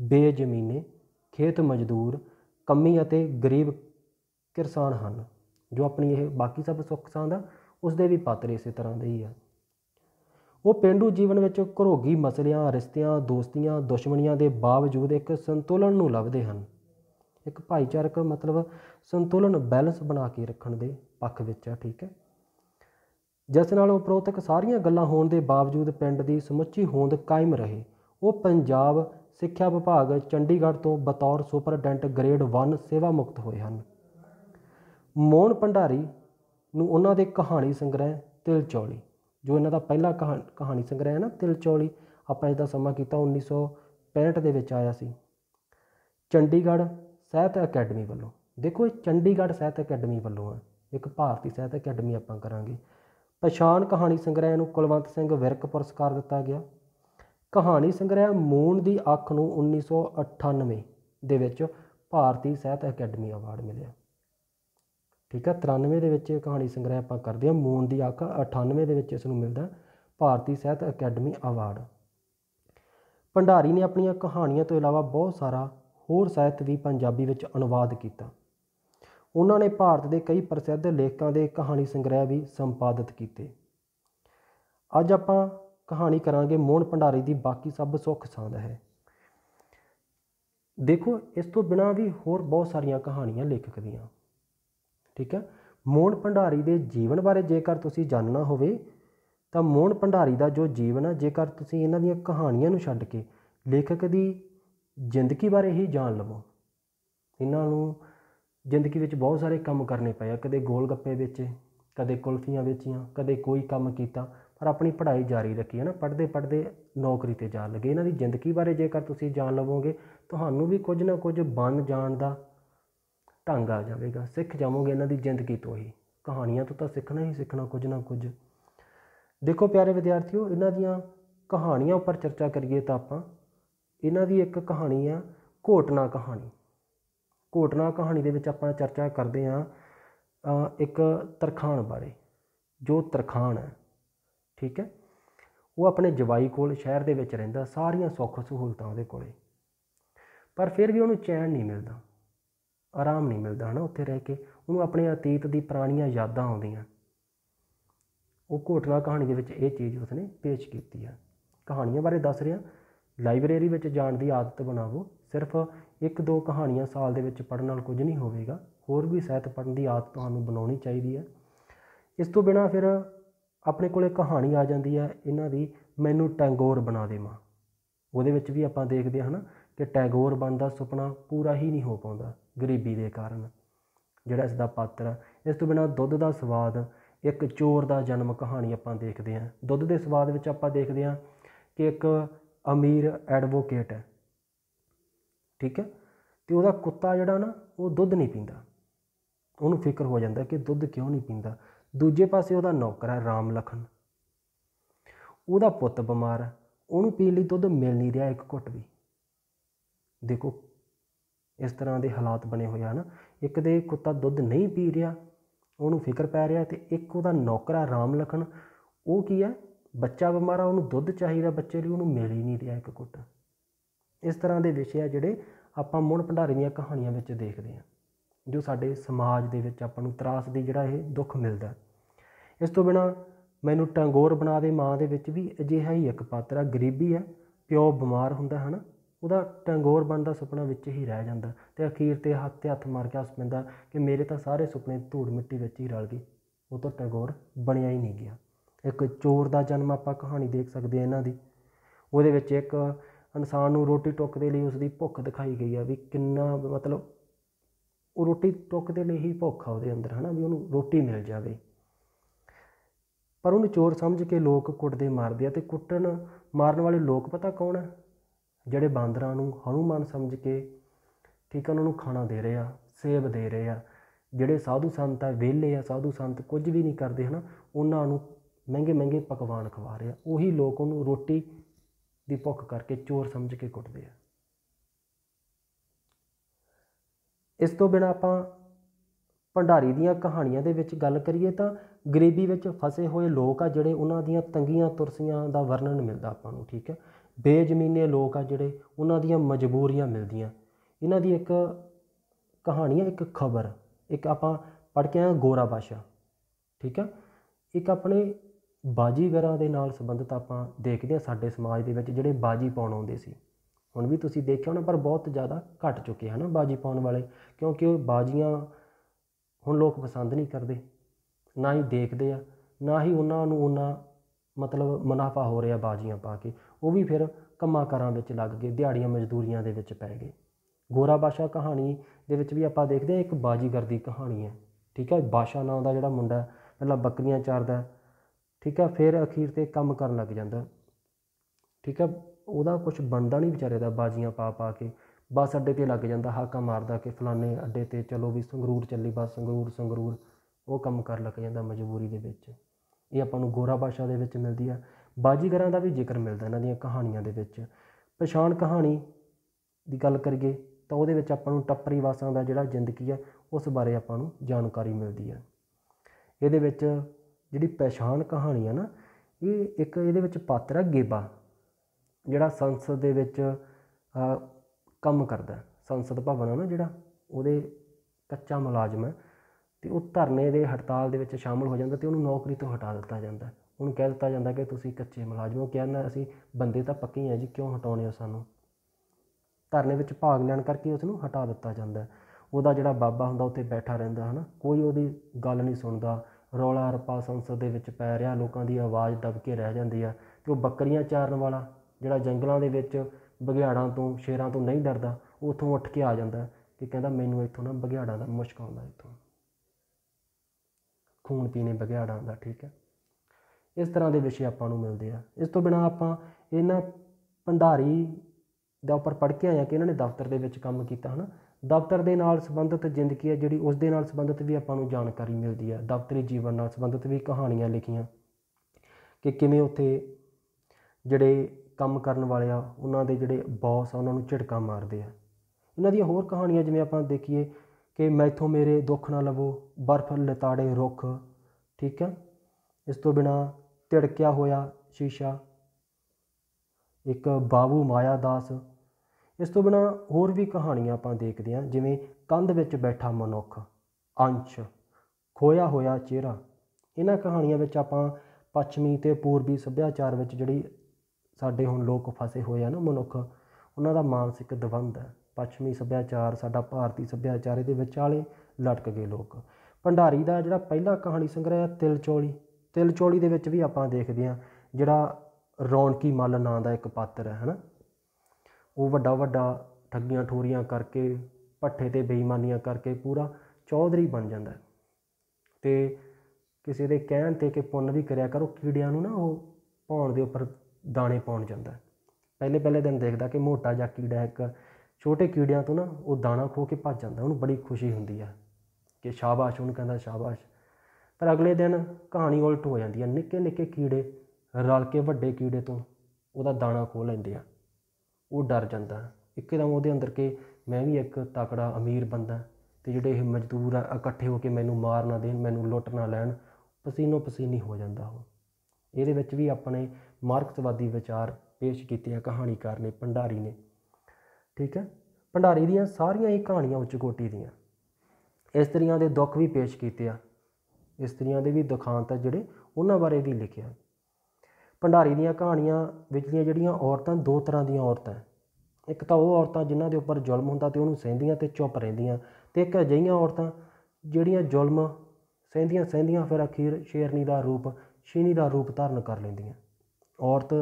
ਬੇਜ਼ਮੀਨੇ ਖੇਤ ਮਜ਼ਦੂਰ ਕੰਮੀ ਅਤੇ ਗਰੀਬ ਕਿਸਾਨ ਹਨ ਜੋ ਆਪਣੀ ਇਹ ਬਾਕੀ ਸਭ ਸੁੱਖ ਦਾ ਉਸ ਦੇ ਵੀ ਪਾਤਰ ਇਸੇ ਤਰ੍ਹਾਂ ਦੇ ਹੀ ਆ ਉਹ ਪਿੰਡੂ ਜੀਵਨ ਵਿੱਚ ਘਰੋਗੀ ਮਸਲਿਆਂ ਰਿਸ਼ਤਿਆਂ ਦੋਸਤੀਆਂ ਦੁਸ਼ਮਣੀਆਂ ਦੇ ਬਾਵਜੂਦ ਇੱਕ ਸੰਤੁਲਨ ਨੂੰ ਲੱਭਦੇ ਹਨ ਇੱਕ ਭਾਈਚਾਰਕ ਮਤਲਬ ਸੰਤੁਲਨ ਬੈਲੈਂਸ ਬਣਾ ਕੇ ਰੱਖਣ ਦੇ ਪੱਖ ਵਿੱਚ ਆ ਠੀਕ ਹੈ ਜਿਸ ਨਾਲ ਪ੍ਰੋਤਕ ਸਾਰੀਆਂ ਗੱਲਾਂ ਹੋਣ ਦੇ ਬਾਵਜੂਦ ਪਿੰਡ ਦੀ ਸਮੁੱਚੀ ਹੋਂਦ ਕਾਇਮ ਰਹੇ ਉਹ ਪੰਜਾਬ ਸਿੱਖਿਆ ਵਿਭਾਗ ਚੰਡੀਗੜ੍ਹ ਤੋਂ ਬਤੌਰ ਸੁਪਰਡੈਂਟ ਗ੍ਰੇਡ 1 ਸੇਵਾ ਮੁਕਤ ਹੋਏ ਹਨ ਮੋਹਨ ਭੰਡਾਰੀ ਨੂੰ ਉਹਨਾਂ ਦੇ ਕਹਾਣੀ ਸੰਗ੍ਰਹਿ ਤਿਲ ਜੋ ਇਹਨਾਂ ਦਾ ਪਹਿਲਾ ਕਹਾਣੀ ਸੰਗ੍ਰਹਿ ਹੈ ਨਾ ਤਿਲਚੌਲੀ ਆਪਾਂ ਇਸ ਦਾ ਸਮਾਂ ਕੀਤਾ 1965 ਦੇ ਵਿੱਚ ਆਇਆ ਸੀ ਚੰਡੀਗੜ੍ਹ ਸਹਿਤ ਅਕੈਡਮੀ ਵੱਲੋਂ ਦੇਖੋ ਇਹ ਚੰਡੀਗੜ੍ਹ ਸਹਿਤ ਅਕੈਡਮੀ ਵੱਲੋਂ ਹੈ ਇੱਕ ਭਾਰਤੀ ਸਹਿਤ ਅਕੈਡਮੀ ਆਪਾਂ ਕਰਾਂਗੇ ਪਛਾਣ ਕਹਾਣੀ ਸੰਗ੍ਰਹਿ ਨੂੰ ਕੁਲਵੰਤ ਸਿੰਘ ਵਿਰਕ ਪੁਰਸਕਾਰ ਦਿੱਤਾ ਗਿਆ ਕਹਾਣੀ ਸੰਗ੍ਰਹਿ ਮੂਨ ਦੀ ਅੱਖ ਨੂੰ 1998 ਦੇ ਵਿੱਚ ਭਾਰਤੀ ਸਹਿਤ ਅਕੈਡਮੀ ਅਵਾਰਡ ਮਿਲਿਆ ਠੀਕ ਆ 93 ਦੇ ਵਿੱਚ ਇਹ ਕਹਾਣੀ ਸੰਗ੍ਰਹਿ ਆਪਾਂ ਕਰਦੇ ਆ ਮੂਨ ਦੀ ਅੱਖ 98 ਦੇ ਵਿੱਚ ਇਸ ਨੂੰ ਮਿਲਦਾ ਭਾਰਤੀ ਸਾਹਿਤ ਅਕੈਡਮੀ ਅਵਾਰਡ ਭੰਡਾਰੀ ਨੇ ਆਪਣੀਆਂ ਕਹਾਣੀਆਂ ਤੋਂ ਇਲਾਵਾ ਬਹੁਤ ਸਾਰਾ ਹੋਰ ਸਾਹਿਤ ਵੀ ਪੰਜਾਬੀ ਵਿੱਚ ਅਨੁਵਾਦ ਕੀਤਾ ਉਹਨਾਂ ਨੇ ਭਾਰਤ ਦੇ ਕਈ ਪ੍ਰਸਿੱਧ ਲੇਖਕਾਂ ਦੇ ਕਹਾਣੀ ਸੰਗ੍ਰਹਿ ਵੀ ਸੰਪਾਦਿਤ ਕੀਤੇ ਅੱਜ ਆਪਾਂ ਕਹਾਣੀ ਕਰਾਂਗੇ ਮੋਹਨ ਭੰਡਾਰੀ ਦੀ ਬਾਕੀ ਸਭ ਸੁੱਖ ਸੰਦ ਹੈ ਦੇਖੋ ਇਸ ਤੋਂ ਬਿਨਾ ਵੀ ਹੋਰ ਬਹੁਤ ਸਾਰੀਆਂ ਕਹਾਣੀਆਂ ਲੇਖਕ ਦੀਆਂ ਠੀਕ ਹੈ ਮੋਹਨ ਭੰਡਾਰੀ ਦੇ ਜੀਵਨ ਬਾਰੇ ਜੇਕਰ ਤੁਸੀਂ ਜਾਣਨਾ ਹੋਵੇ ਤਾਂ ਮੋਹਨ ਭੰਡਾਰੀ ਦਾ ਜੋ ਜੀਵਨ ਹੈ ਜੇਕਰ ਤੁਸੀਂ ਇਹਨਾਂ ਦੀਆਂ ਕਹਾਣੀਆਂ ਨੂੰ ਛੱਡ ਕੇ ਲੇਖਕ ਦੀ ਜ਼ਿੰਦਗੀ ਬਾਰੇ ਹੀ ਜਾਣ ਲਵੋ ਇਹਨਾਂ ਨੂੰ ਜ਼ਿੰਦਗੀ ਵਿੱਚ ਬਹੁਤ ਸਾਰੇ ਕੰਮ ਕਰਨੇ ਪਏ ਆ ਕਦੇ ਗੋਲ ਗੱਪੇ ਵਿੱਚ ਕਦੇ ਕੁਲਫੀਆਂ ਵੇਚੀਆਂ ਕਦੇ ਕੋਈ ਕੰਮ ਕੀਤਾ ਪਰ ਆਪਣੀ ਪੜ੍ਹਾਈ ਜਾਰੀ ਰੱਖੀ ਹੈ ਨਾ ਪੜ੍ਹਦੇ ਪੜ੍ਹਦੇ ਨੌਕਰੀ ਤੇ ਜਾਣ ਲੱਗੇ ਇਹਨਾਂ ਦੀ ਜ਼ਿੰਦਗੀ ਬਾਰੇ ਜੇਕਰ ਤੁਸੀਂ ਜਾਣ ਲਵੋਗੇ ਤੁਹਾਨੂੰ ਵੀ ਕੁਝ ਨਾ ਕੁਝ ਬਣ ਜਾਣ ਦਾ ਢੰਗ ਆ ਜਾਵੇਗਾ ਸਿੱਖ ਜਾਵੋਗੇ ਇਹਨਾਂ ਦੀ ਜ਼ਿੰਦਗੀ ਤੋਂ ਹੀ ਕਹਾਣੀਆਂ ਤੋਂ ਤਾਂ ਸਿੱਖਣਾ ਹੀ ਸਿੱਖਣਾ ਕੁਝ ਨਾ ਕੁਝ ਦੇਖੋ ਪਿਆਰੇ ਵਿਦਿਆਰਥੀਓ ਇਹਨਾਂ ਦੀਆਂ ਕਹਾਣੀਆਂ ਉੱਪਰ ਚਰਚਾ ਕਰੀਏ ਤਾਂ ਆਪਾਂ ਇਹਨਾਂ ਦੀ ਇੱਕ ਕਹਾਣੀ ਆ ਘੋਟਨਾ ਕਹਾਣੀ ਘੋਟਨਾ ਕਹਾਣੀ ਦੇ ਵਿੱਚ ਆਪਾਂ ਚਰਚਾ ਕਰਦੇ ਆ ਇੱਕ ਤਰਖਾਨ ਬਾਰੇ ਜੋ ਤਰਖਾਨ ਹੈ ਠੀਕ ਹੈ ਉਹ ਆਪਣੇ ਜਵਾਈ ਕੋਲ ਸ਼ਹਿਰ ਦੇ ਵਿੱਚ ਰਹਿੰਦਾ ਸਾਰੀਆਂ ਸੁੱਖ ਸਹੂਲਤਾਂ ਉਹਦੇ ਕੋਲੇ ਪਰ ਫਿਰ ਵੀ ਉਹਨੂੰ ਚੈਨ ਨਹੀਂ ਮਿਲਦਾ ਆਰਾਮ ਨਹੀਂ ਮਿਲਦਾ ਹਨਾ ਉੱਥੇ ਰਹਿ ਕੇ ਉਹਨੂੰ ਆਪਣੇ ਅਤੀਤ ਦੀ ਪੁਰਾਣੀਆਂ ਯਾਦਾਂ ਆਉਂਦੀਆਂ ਉਹ ਘੋਟਲਾ ਕਹਾਣੀ ਦੇ ਵਿੱਚ ਇਹ ਚੀਜ਼ ਉਸਨੇ ਪੇਸ਼ ਕੀਤੀ ਆ ਕਹਾਣੀਆਂ ਬਾਰੇ ਦੱਸ ਰਿਹਾ ਲਾਇਬ੍ਰੇਰੀ ਵਿੱਚ ਜਾਣ ਦੀ ਆਦਤ ਬਣਾਵੋ ਸਿਰਫ ਇੱਕ ਦੋ ਕਹਾਣੀਆਂ ਸਾਲ ਦੇ ਵਿੱਚ ਪੜਨ ਨਾਲ ਕੁਝ ਨਹੀਂ ਹੋਵੇਗਾ ਹੋਰ ਵੀ ਸਹਿਤ ਪੜਨ ਦੀ ਆਦਤ ਤੁਹਾਨੂੰ ਬਣਾਉਣੀ ਚਾਹੀਦੀ ਹੈ ਇਸ ਤੋਂ ਬਿਨਾ ਫਿਰ ਆਪਣੇ ਕੋਲੇ ਕਹਾਣੀ ਆ ਜਾਂਦੀ ਹੈ ਇਹਨਾਂ ਦੀ ਮੈਨੂੰ ਟੈਗੋਰ ਬਣਾ ਦੇ ਮਾਂ ਉਹਦੇ ਵਿੱਚ ਵੀ ਆਪਾਂ ਦੇਖਦੇ ਹਾਂ ਨਾ ਕਿ ਟੈਗੋਰ ਬਣਦਾ ਸੁਪਨਾ ਪੂਰਾ ਹੀ ਨਹੀਂ ਹੋ ਪਾਉਂਦਾ ਗਰੀਬੀ ਦੇ ਕਾਰਨ ਜਿਹੜਾ ਇਸ ਦਾ ਪਾਤਰ ਇਸ ਤੋਂ ਬਿਨਾ ਦੁੱਧ ਦਾ ਸਵਾਦ ਇੱਕ ਚੋਰ ਦਾ ਜਨਮ ਕਹਾਣੀ ਆਪਾਂ ਦੇਖਦੇ ਹਾਂ ਦੁੱਧ ਦੇ ਸਵਾਦ ਵਿੱਚ ਆਪਾਂ ਦੇਖਦੇ ਹਾਂ ਕਿ ਇੱਕ ਅਮੀਰ ਐਡਵੋਕੇਟ ਹੈ ਠੀਕ ਹੈ ਤੇ ਉਹਦਾ ਕੁੱਤਾ ਜਿਹੜਾ ਨਾ ਉਹ ਦੁੱਧ ਨਹੀਂ ਪੀਂਦਾ ਉਹਨੂੰ ਫਿਕਰ ਹੋ ਜਾਂਦਾ ਕਿ ਦੁੱਧ ਕਿਉਂ ਨਹੀਂ ਪੀਂਦਾ ਦੂਜੇ ਪਾਸੇ ਉਹਦਾ ਨੌਕਰ ਹੈ ਰਾਮ ਲਖਨ ਉਹਦਾ ਪੁੱਤ ਬਿਮਾਰ ਹੈ ਉਹਨੂੰ ਪੀਣ ਲਈ ਦੁੱਧ ਮਿਲ ਨਹੀਂ ਰਿਹਾ ਇੱਕ ਘੁੱਟ ਵੀ ਦੇਖੋ ਇਸ ਤਰ੍ਹਾਂ ਦੇ ਹਾਲਾਤ ਬਣੇ ਹੋਏ ਹਨ ਇੱਕ ਦੇ ਕੁੱਤਾ ਦੁੱਧ ਨਹੀਂ ਪੀ ਰਿਹਾ ਉਹਨੂੰ ਫਿਕਰ ਪੈ ਰਿਹਾ ਤੇ ਇੱਕ ਉਹਦਾ ਨੌਕਰਾ ਰਾਮ ਲਖਣ ਉਹ ਕੀ ਹੈ ਬੱਚਾ ਬਿਮਾਰਾ ਉਹਨੂੰ ਦੁੱਧ ਚਾਹੀਦਾ ਬੱਚੇ ਲਈ ਉਹਨੂੰ ਮਿਲ ਹੀ ਨਹੀਂ ਰਿਹਾ ਇੱਕ ਕੁੱਟ ਇਸ ਤਰ੍ਹਾਂ ਦੇ ਵਿਸ਼ੇ ਆ ਜਿਹੜੇ ਆਪਾਂ ਮੁੱਢ ਭੰਡਾਰੀ ਦੀਆਂ ਕਹਾਣੀਆਂ ਵਿੱਚ ਦੇਖਦੇ ਹਾਂ ਜੋ ਸਾਡੇ ਸਮਾਜ ਦੇ ਵਿੱਚ ਆਪਾਂ ਨੂੰ ਤਰਾਸ ਦੀ ਜਿਹੜਾ ਇਹ ਦੁੱਖ ਮਿਲਦਾ ਇਸ ਤੋਂ ਬਿਨਾ ਮੈਨੂੰ ਟੰਗੋਰ ਬਣਾ ਦੇ ਮਾਂ ਦੇ ਵਿੱਚ ਵੀ ਅਜਿਹਾ ਹੀ ਇੱਕ ਪਾਤਰ ਗਰੀਬੀ ਹੈ ਪਿਓ ਬਿਮਾਰ ਹੁੰਦਾ ਹੈ ਉਹਦਾ ਟੈਗੋਰ ਬਣਦਾ ਸੁਪਨਾ ਵਿੱਚ ਹੀ ਰਹਿ ਜਾਂਦਾ ਤੇ ਅਖੀਰ ਤੇ ਹੱਥ ਤੇ ਹੱਥ ਮਾਰ ਕੇ ਹੱਸ ਪੈਂਦਾ ਕਿ ਮੇਰੇ ਤਾਂ ਸਾਰੇ ਸੁਪਨੇ ਧੂੜ ਮਿੱਟੀ ਵਿੱਚ ਹੀ ਰਲ ਗਏ ਉਹ ਤਾਂ ਟੰਗੋਰ ਬਣਿਆ ਹੀ ਨਹੀਂ ਗਿਆ ਇੱਕ ਚੋਰ ਦਾ ਜਨਮ ਆਪਾਂ ਕਹਾਣੀ ਦੇਖ ਸਕਦੇ ਆ ਇਹਨਾਂ ਦੀ ਉਹਦੇ ਵਿੱਚ ਇੱਕ ਇਨਸਾਨ ਨੂੰ ਰੋਟੀ ਟੁੱਕ ਦੇ ਲਈ ਉਸ ਦੀ ਭੁੱਖ ਦਿਖਾਈ ਗਈ ਆ ਵੀ ਕਿੰਨਾ ਮਤਲਬ ਉਹ ਰੋਟੀ ਟੁੱਕ ਦੇ ਲਈ ਹੀ ਭੁੱਖ ਆ ਉਹਦੇ ਅੰਦਰ ਹਨਾ ਵੀ ਉਹਨੂੰ ਰੋਟੀ ਮਿਲ ਜਾਵੇ ਪਰ ਉਹਨੂੰ ਚੋਰ ਸਮਝ ਕੇ ਲੋਕ ਕੁੱਟਦੇ ਮਾਰਦੇ ਆ ਤੇ ਕੁੱਟਣ ਮਾਰਨ ਵਾਲੇ ਲੋਕ ਪਤਾ ਕੌਣ ਆ ਜਿਹੜੇ ਬਾਂਦਰਾਂ ਨੂੰ ਹਨੂਮਾਨ ਸਮਝ ਕੇ ਠੀਕ ਹੈ ਉਹਨਾਂ ਨੂੰ ਖਾਣਾ ਦੇ ਰਹੇ ਆ ਸੇਬ ਦੇ ਰਹੇ ਆ ਜਿਹੜੇ ਸਾਧੂ ਸੰਤ ਆ ਵਿਹਲੇ ਆ ਸਾਧੂ ਸੰਤ ਕੁਝ ਵੀ ਨਹੀਂ ਕਰਦੇ ਹਨਾ ਉਹਨਾਂ ਨੂੰ ਮਹਿੰਗੇ ਮਹਿੰਗੇ ਪਕਵਾਨ ਖਵਾ ਰਹੇ ਆ ਉਹੀ ਲੋਕ ਉਹਨੂੰ ਰੋਟੀ ਦੀ ਭੁੱਖ ਕਰਕੇ ਚੋਰ ਸਮਝ ਕੇ ਕੁੱਟਦੇ ਆ ਇਸ ਤੋਂ ਬਿਨਾ ਆਪਾਂ ਭੰਡਾਰੀ ਦੀਆਂ ਕਹਾਣੀਆਂ ਦੇ ਵਿੱਚ ਗੱਲ ਕਰੀਏ ਤਾਂ ਗਰੀਬੀ ਵਿੱਚ ਫਸੇ ਹੋਏ ਲੋਕ ਆ ਜਿਹੜੇ ਉਹਨਾਂ ਦੀਆਂ ਤੰਗੀਆਂ ਤੁਰਸੀਆਂ ਦਾ ਵਰਣਨ ਮਿਲਦਾ ਆਪਾਂ ਨੂੰ ਠੀਕ ਹੈ ਬੇਜ਼ਮੀਨੇ ਲੋਕ ਆ ਜਿਹੜੇ ਉਹਨਾਂ ਦੀਆਂ ਮਜਬੂਰੀਆਂ ਮਿਲਦੀਆਂ ਇਹਨਾਂ ਦੀ ਇੱਕ ਕਹਾਣੀ ਹੈ ਇੱਕ ਖਬਰ ਇੱਕ ਆਪਾਂ ਪੜ ਕੇ ਆ ਗੋਰਾ ਬਾਸ਼ਾ ਠੀਕ ਹੈ ਇੱਕ ਆਪਣੇ ਬਾਜੀਗਰਾਂ ਦੇ ਨਾਲ ਸੰਬੰਧਿਤ ਆਪਾਂ ਦੇਖਦੇ ਆ ਸਾਡੇ ਸਮਾਜ ਦੇ ਵਿੱਚ ਜਿਹੜੇ ਬਾਜੀ ਪਾਉਣ ਆਉਂਦੇ ਸੀ ਹੁਣ ਵੀ ਤੁਸੀਂ ਦੇਖਿਆ ਹੋਣਾ ਪਰ ਬਹੁਤ ਜ਼ਿਆਦਾ ਘਟ ਚੁੱਕੇ ਹਨ ਬਾਜੀ ਪਾਉਣ ਵਾਲੇ ਕਿਉਂਕਿ ਉਹ ਬਾਜੀਆਂ ਹੁਣ ਲੋਕ ਪਸੰਦ ਨਹੀਂ ਕਰਦੇ ਨਾ ਹੀ ਦੇਖਦੇ ਆ ਨਾ ਹੀ ਉਹਨਾਂ ਨੂੰ ਉਹਨਾਂ ਮਤਲਬ ਮੁਨਾਫਾ ਹੋ ਰਿਹਾ ਬਾਜੀਆਂ ਪਾ ਕੇ ਉਹ ਵੀ ਫਿਰ ਕੰਮਾਂ ਕਰਾਂ ਵਿੱਚ ਲੱਗ ਗਏ ਦਿਹਾੜੀਆਂ ਮਜ਼ਦੂਰੀਆਂ ਦੇ ਵਿੱਚ ਪੈ ਗਏ ਗੋਰਾ ਬਾਸ਼ਾ ਕਹਾਣੀ ਦੇ ਵਿੱਚ ਵੀ ਆਪਾਂ ਦੇਖਦੇ ਹਾਂ ਇੱਕ ਬਾਜੀਗਰ ਦੀ ਕਹਾਣੀ ਹੈ ਠੀਕ ਹੈ ਬਾਸ਼ਾ ਨਾਂ ਦਾ ਜਿਹੜਾ ਮੁੰਡਾ ਪਹਿਲਾਂ ਬੱਕਰੀਆਂ ਚਾਰਦਾ ਠੀਕ ਹੈ ਫਿਰ ਅਖੀਰ ਤੇ ਕੰਮ ਕਰਨ ਲੱਗ ਜਾਂਦਾ ਠੀਕ ਹੈ ਉਹਦਾ ਕੁਝ ਬਣਦਾ ਨਹੀਂ ਵਿਚਾਰੇ ਦਾ ਬਾਜੀਆਂ ਪਾ ਪਾ ਕੇ ਬਸ ਅੱਡੇ ਤੇ ਲੱਗ ਜਾਂਦਾ ਹਾਕਾ ਮਾਰਦਾ ਕਿ ਫਲਾਣੇ ਅੱਡੇ ਤੇ ਚਲੋ ਵੀ ਸੰਗਰੂਰ ਚੱਲੀ ਬਸ ਸੰਗਰੂਰ ਸੰਗਰੂਰ ਉਹ ਕੰਮ ਕਰ ਲੱਗ ਜਾਂਦਾ ਮਜਬੂਰੀ ਦੇ ਵਿੱਚ ਇਹ ਆਪਾਂ ਨੂੰ ਗੋਰਾ ਬਾਸ਼ਾ ਦੇ ਵਿੱਚ ਮਿਲਦੀ ਆ ਬਾਜੀਗਰਾਂ ਦਾ ਵੀ ਜ਼ਿਕਰ ਮਿਲਦਾ ਇਹਨਾਂ ਦੀਆਂ ਕਹਾਣੀਆਂ ਦੇ ਵਿੱਚ ਪਛਾਣ ਕਹਾਣੀ ਦੀ ਗੱਲ ਕਰੀਏ ਤਾਂ ਉਹਦੇ ਵਿੱਚ ਆਪਾਂ ਨੂੰ ਟੱਪਰੀ ਵਾਸਾਂ ਦਾ ਜਿਹੜਾ ਜ਼ਿੰਦਗੀ ਹੈ ਉਸ ਬਾਰੇ ਆਪਾਂ ਨੂੰ ਜਾਣਕਾਰੀ ਮਿਲਦੀ ਹੈ ਇਹਦੇ ਵਿੱਚ ਜਿਹੜੀ ਪਛਾਣ ਕਹਾਣੀ ਹੈ ਨਾ ਇਹ ਇੱਕ ਇਹਦੇ ਵਿੱਚ ਪਾਤਰ ਹੈ ਗੇਬਾ ਜਿਹੜਾ ਸੰਸਦ ਦੇ ਵਿੱਚ ਕੰਮ ਕਰਦਾ ਸੰਸਦ ਭਵਨ ਹੈ ਨਾ ਜਿਹੜਾ ਉਹਦੇ ਕੱਚਾ ਮੁਲਾਜ਼ਮ ਹੈ ਤੇ ਉਹ ਧਰਨੇ ਦੇ ਹੜਤਾਲ ਦੇ ਵਿੱਚ ਸ਼ਾਮਲ ਹੋ ਜਾਂਦਾ ਤੇ ਉਹਨੂੰ ਨੌਕਰੀ ਤੋਂ ਹਟਾ ਦਿੱਤਾ ਜਾਂਦਾ ਉਹਨੂੰ ਕਹਿ ਦਿੱਤਾ ਜਾਂਦਾ ਕਿ ਤੁਸੀਂ ਕੱਚੇ ਮੁਲਾਜ਼ਮ ਹੋ ਕਹਿੰਦਾ ਅਸੀਂ ਬੰਦੇ ਤਾਂ ਪੱਕੇ ਆ ਜੀ ਕਿਉਂ ਹਟਾਉਣੇ ਆ ਸਾਨੂੰ ਧਰਨੇ ਵਿੱਚ ਭਾਗ ਲੈਣ ਕਰਕੇ ਉਸ ਨੂੰ ਹਟਾ ਦਿੱਤਾ ਜਾਂਦਾ ਉਹਦਾ ਜਿਹੜਾ ਬਾਬਾ ਹੁੰਦਾ ਉੱਥੇ ਬੈਠਾ ਰਹਿੰਦਾ ਹਨਾ ਕੋਈ ਉਹਦੀ ਗੱਲ ਨਹੀਂ ਸੁਣਦਾ ਰੌਲਾ ਰਪਾ ਸੰਸਦ ਦੇ ਵਿੱਚ ਪੈ ਰਿਹਾ ਲੋਕਾਂ ਦੀ ਆਵਾਜ਼ ਦਬ ਕੇ ਰਹਿ ਜਾਂਦੀ ਆ ਤੇ ਉਹ ਬੱਕਰੀਆਂ ਚਾਰਨ ਵਾਲਾ ਜਿਹੜਾ ਜੰਗਲਾਂ ਦੇ ਵਿੱਚ ਬਗਿਆੜਾਂ ਤੋਂ ਸ਼ੇਰਾਂ ਤੋਂ ਨਹੀਂ ਡਰਦਾ ਉਥੋਂ ਉੱਠ ਕੇ ਆ ਜਾਂਦਾ ਕਿ ਕਹਿੰਦਾ ਮੈਨੂੰ ਇੱਥੋਂ ਨਾ ਬਗਿਆੜਾਂ ਦਾ ਮੁਸ਼ਕ ਆਉਂਦਾ ਇੱਥੋਂ ਖੂਨ ਪੀਣੇ ਬਗਿਆੜਾਂ ਦਾ ਠੀਕ ਹੈ ਇਸ ਤਰ੍ਹਾਂ ਦੇ ਵਿਸ਼ੇ ਆਪਾਂ ਨੂੰ ਮਿਲਦੇ ਆ ਇਸ ਤੋਂ ਬਿਨਾ ਆਪਾਂ ਇਹਨਾਂ ਭੰਡਾਰੀ ਦੇ ਉੱਪਰ ਪੜ ਕੇ ਆਇਆ ਕਿ ਇਹਨਾਂ ਨੇ ਦਫ਼ਤਰ ਦੇ ਵਿੱਚ ਕੰਮ ਕੀਤਾ ਹਨ ਦਫ਼ਤਰ ਦੇ ਨਾਲ ਸੰਬੰਧਿਤ ਜ਼ਿੰਦਗੀ ਹੈ ਜਿਹੜੀ ਉਸ ਦੇ ਨਾਲ ਸੰਬੰਧਿਤ ਵੀ ਆਪਾਂ ਨੂੰ ਜਾਣਕਾਰੀ ਮਿਲਦੀ ਹੈ ਦਫ਼ਤਰੀ ਜੀਵਨ ਨਾਲ ਸੰਬੰਧਿਤ ਵੀ ਕਹਾਣੀਆਂ ਲਿਖੀਆਂ ਕਿ ਕਿਵੇਂ ਉੱਥੇ ਜਿਹੜੇ ਕੰਮ ਕਰਨ ਵਾਲੇ ਆ ਉਹਨਾਂ ਦੇ ਜਿਹੜੇ ਬੌਸ ਆ ਉਹਨਾਂ ਨੂੰ ਝਟਕਾ ਮਾਰਦੇ ਆ ਇਹਨਾਂ ਦੀਆਂ ਹੋਰ ਕਹਾਣੀਆਂ ਜਿਵੇਂ ਆਪਾਂ ਦੇਖੀਏ ਕਿ ਮੈਥੋਂ ਮੇਰੇ ਦੁੱਖ ਨਾ ਲਵੋ ਬਰਫ਼ ਲਤਾੜੇ ਰੁੱਖ ਠੀਕ ਹੈ ਇਸ ਤੋਂ ਬਿਨਾ ਟੜਕਿਆ ਹੋਇਆ ਸ਼ੀਸ਼ਾ ਇੱਕ ਬਾਬੂ ਮਾਇਆ ਦਾਸ ਇਸ ਤੋਂ ਬਿਨਾ ਹੋਰ ਵੀ ਕਹਾਣੀਆਂ ਆਪਾਂ ਦੇਖਦੇ ਹਾਂ ਜਿਵੇਂ ਕੰਧ ਵਿੱਚ ਬੈਠਾ ਮਨੁੱਖ ਅੰਸ਼ ਖੋਇਆ ਹੋਇਆ ਚਿਹਰਾ ਇਹਨਾਂ ਕਹਾਣੀਆਂ ਵਿੱਚ ਆਪਾਂ ਪੱਛਮੀ ਤੇ ਪੂਰਬੀ ਸੱਭਿਆਚਾਰ ਵਿੱਚ ਜਿਹੜੀ ਸਾਡੇ ਹੁਣ ਲੋਕ ਫਸੇ ਹੋਏ ਆ ਨਾ ਮਨੁੱਖ ਉਹਨਾਂ ਦਾ ਮਾਨਸਿਕ ਦਵੰਦ ਹੈ ਪੱਛਮੀ ਸੱਭਿਆਚਾਰ ਸਾਡਾ ਭਾਰਤੀ ਸੱਭਿਆਚਾਰ ਇਹਦੇ ਵਿਚਾਲੇ ਲਟਕ ਗਏ ਲੋਕ ਭੰਡਾਰੀ ਦਾ ਜਿਹੜਾ ਪਹਿਲਾ ਕਹਾਣੀ ਸੰਗ੍ਰਹਿ ਤਿਲਚੋਲੀ ਤਿਲ ਚੋਲੀ ਦੇ ਵਿੱਚ ਵੀ ਆਪਾਂ ਦੇਖਦੇ ਆ ਜਿਹੜਾ ਰੌਣਕੀ ਮੱਲ ਨਾਂ ਦਾ ਇੱਕ ਪਾਤਰ ਹੈ ਹਨਾ ਉਹ ਵੱਡਾ ਵੱਡਾ ਠੱਗੀਆਂ ਠੋਰੀਆਂ ਕਰਕੇ ਪੱਠੇ ਤੇ ਬੇਈਮਾਨੀਆਂ ਕਰਕੇ ਪੂਰਾ ਚੌਧਰੀ ਬਣ ਜਾਂਦਾ ਤੇ ਕਿਸੇ ਦੇ ਕਹਿਣ ਤੇ ਕਿ ਪੁੰਨ ਵੀ ਕਰਿਆ ਕਰੋ ਕੀੜਿਆਂ ਨੂੰ ਨਾ ਉਹ ਭੌਣ ਦੇ ਉੱਪਰ ਦਾਣੇ ਪਾਉਣ ਜਾਂਦਾ ਪਹਿਲੇ ਪਹਿਲੇ ਦਿਨ ਦੇਖਦਾ ਕਿ ਮੋਟਾ ਜਿਹਾ ਕੀੜਾ ਇੱਕ ਛੋਟੇ ਕੀੜਿਆਂ ਤੋਂ ਨਾ ਉਹ ਦਾਣਾ ਖੋ ਕੇ ਭੱਜ ਜਾਂਦਾ ਉਹਨੂੰ ਬੜੀ ਖੁਸ਼ੀ ਹੁੰਦੀ ਆ ਕਿ ਸ਼ਾਬਾਸ਼ ਉਹਨੂੰ ਕਹਿੰਦਾ ਸ਼ਾਬਾਸ਼ ਪਰ ਅਗਲੇ ਦਿਨ ਕਹਾਣੀ ਉਲਟ ਹੋ ਜਾਂਦੀ ਹੈ ਨਿੱਕੇ ਨਿੱਕੇ ਕੀੜੇ ਰਲ ਕੇ ਵੱਡੇ ਕੀੜੇ ਤੋਂ ਉਹਦਾ ਦਾਣਾ ਖੋਹ ਲੈਂਦੇ ਆ ਉਹ ਡਰ ਜਾਂਦਾ ਇੱਕਦਮ ਉਹਦੇ ਅੰਦਰ ਕਿ ਮੈਂ ਵੀ ਇੱਕ ਤਕੜਾ ਅਮੀਰ ਬੰਦਾ ਤੇ ਜਿਹੜੇ ਇਹ ਮਜ਼ਦੂਰ ਆ ਇਕੱਠੇ ਹੋ ਕੇ ਮੈਨੂੰ ਮਾਰ ਨਾ ਦੇਣ ਮੈਨੂੰ ਲੁੱਟ ਨਾ ਲੈਣ ਪਸੀਨੋ ਪਸੀਨੀ ਹੋ ਜਾਂਦਾ ਉਹ ਇਹਦੇ ਵਿੱਚ ਵੀ ਆਪਣੇ ਮਾਰਕਸਵਾਦੀ ਵਿਚਾਰ ਪੇਸ਼ ਕੀਤੇ ਆ ਕਹਾਣੀਕਾਰ ਨੇ ਭੰਡਾਰੀ ਨੇ ਠੀਕ ਹੈ ਭੰਡਾਰੀ ਦੀਆਂ ਸਾਰੀਆਂ ਇਹ ਕਹਾਣੀਆਂ ਉੱਚ ਕੋਟੀ ਦੀਆਂ ਇਸ ਤਰੀਆਂ ਦੇ ਦੁੱਖ ਵੀ ਪੇਸ਼ ਕੀਤੇ ਆ ਇਸਤਰੀਆਂ ਦੇ ਵੀ ਦੁਖਾਂਤ ਆ ਜਿਹੜੇ ਉਹਨਾਂ ਬਾਰੇ ਵੀ ਲਿਖਿਆ ਭੰਡਾਰੀ ਦੀਆਂ ਕਹਾਣੀਆਂ ਵਿਚਲੀਆਂ ਜਿਹੜੀਆਂ ਔਰਤਾਂ ਦੋ ਤਰ੍ਹਾਂ ਦੀਆਂ ਔਰਤਾਂ ਇੱਕ ਤਾਂ ਉਹ ਔਰਤਾਂ ਜਿਨ੍ਹਾਂ ਦੇ ਉੱਪਰ ਜ਼ੁਲਮ ਹੁੰਦਾ ਤੇ ਉਹਨੂੰ ਸਹਿੰਦੀਆਂ ਤੇ ਚੁੱਪ ਰਹਿੰਦੀਆਂ ਤੇ ਇੱਕ ਅਜਿਹੀਆਂ ਔਰਤਾਂ ਜਿਹੜੀਆਂ ਜ਼ੁਲਮ ਸਹਿੰਦੀਆਂ ਸਹਿੰਦੀਆਂ ਫਿਰ ਅਖੀਰ ਸ਼ੇਰਨੀ ਦਾ ਰੂਪ ਸ਼ੀਨੀ ਦਾ ਰੂਪ ਧਾਰਨ ਕਰ ਲੈਂਦੀਆਂ ਔਰਤ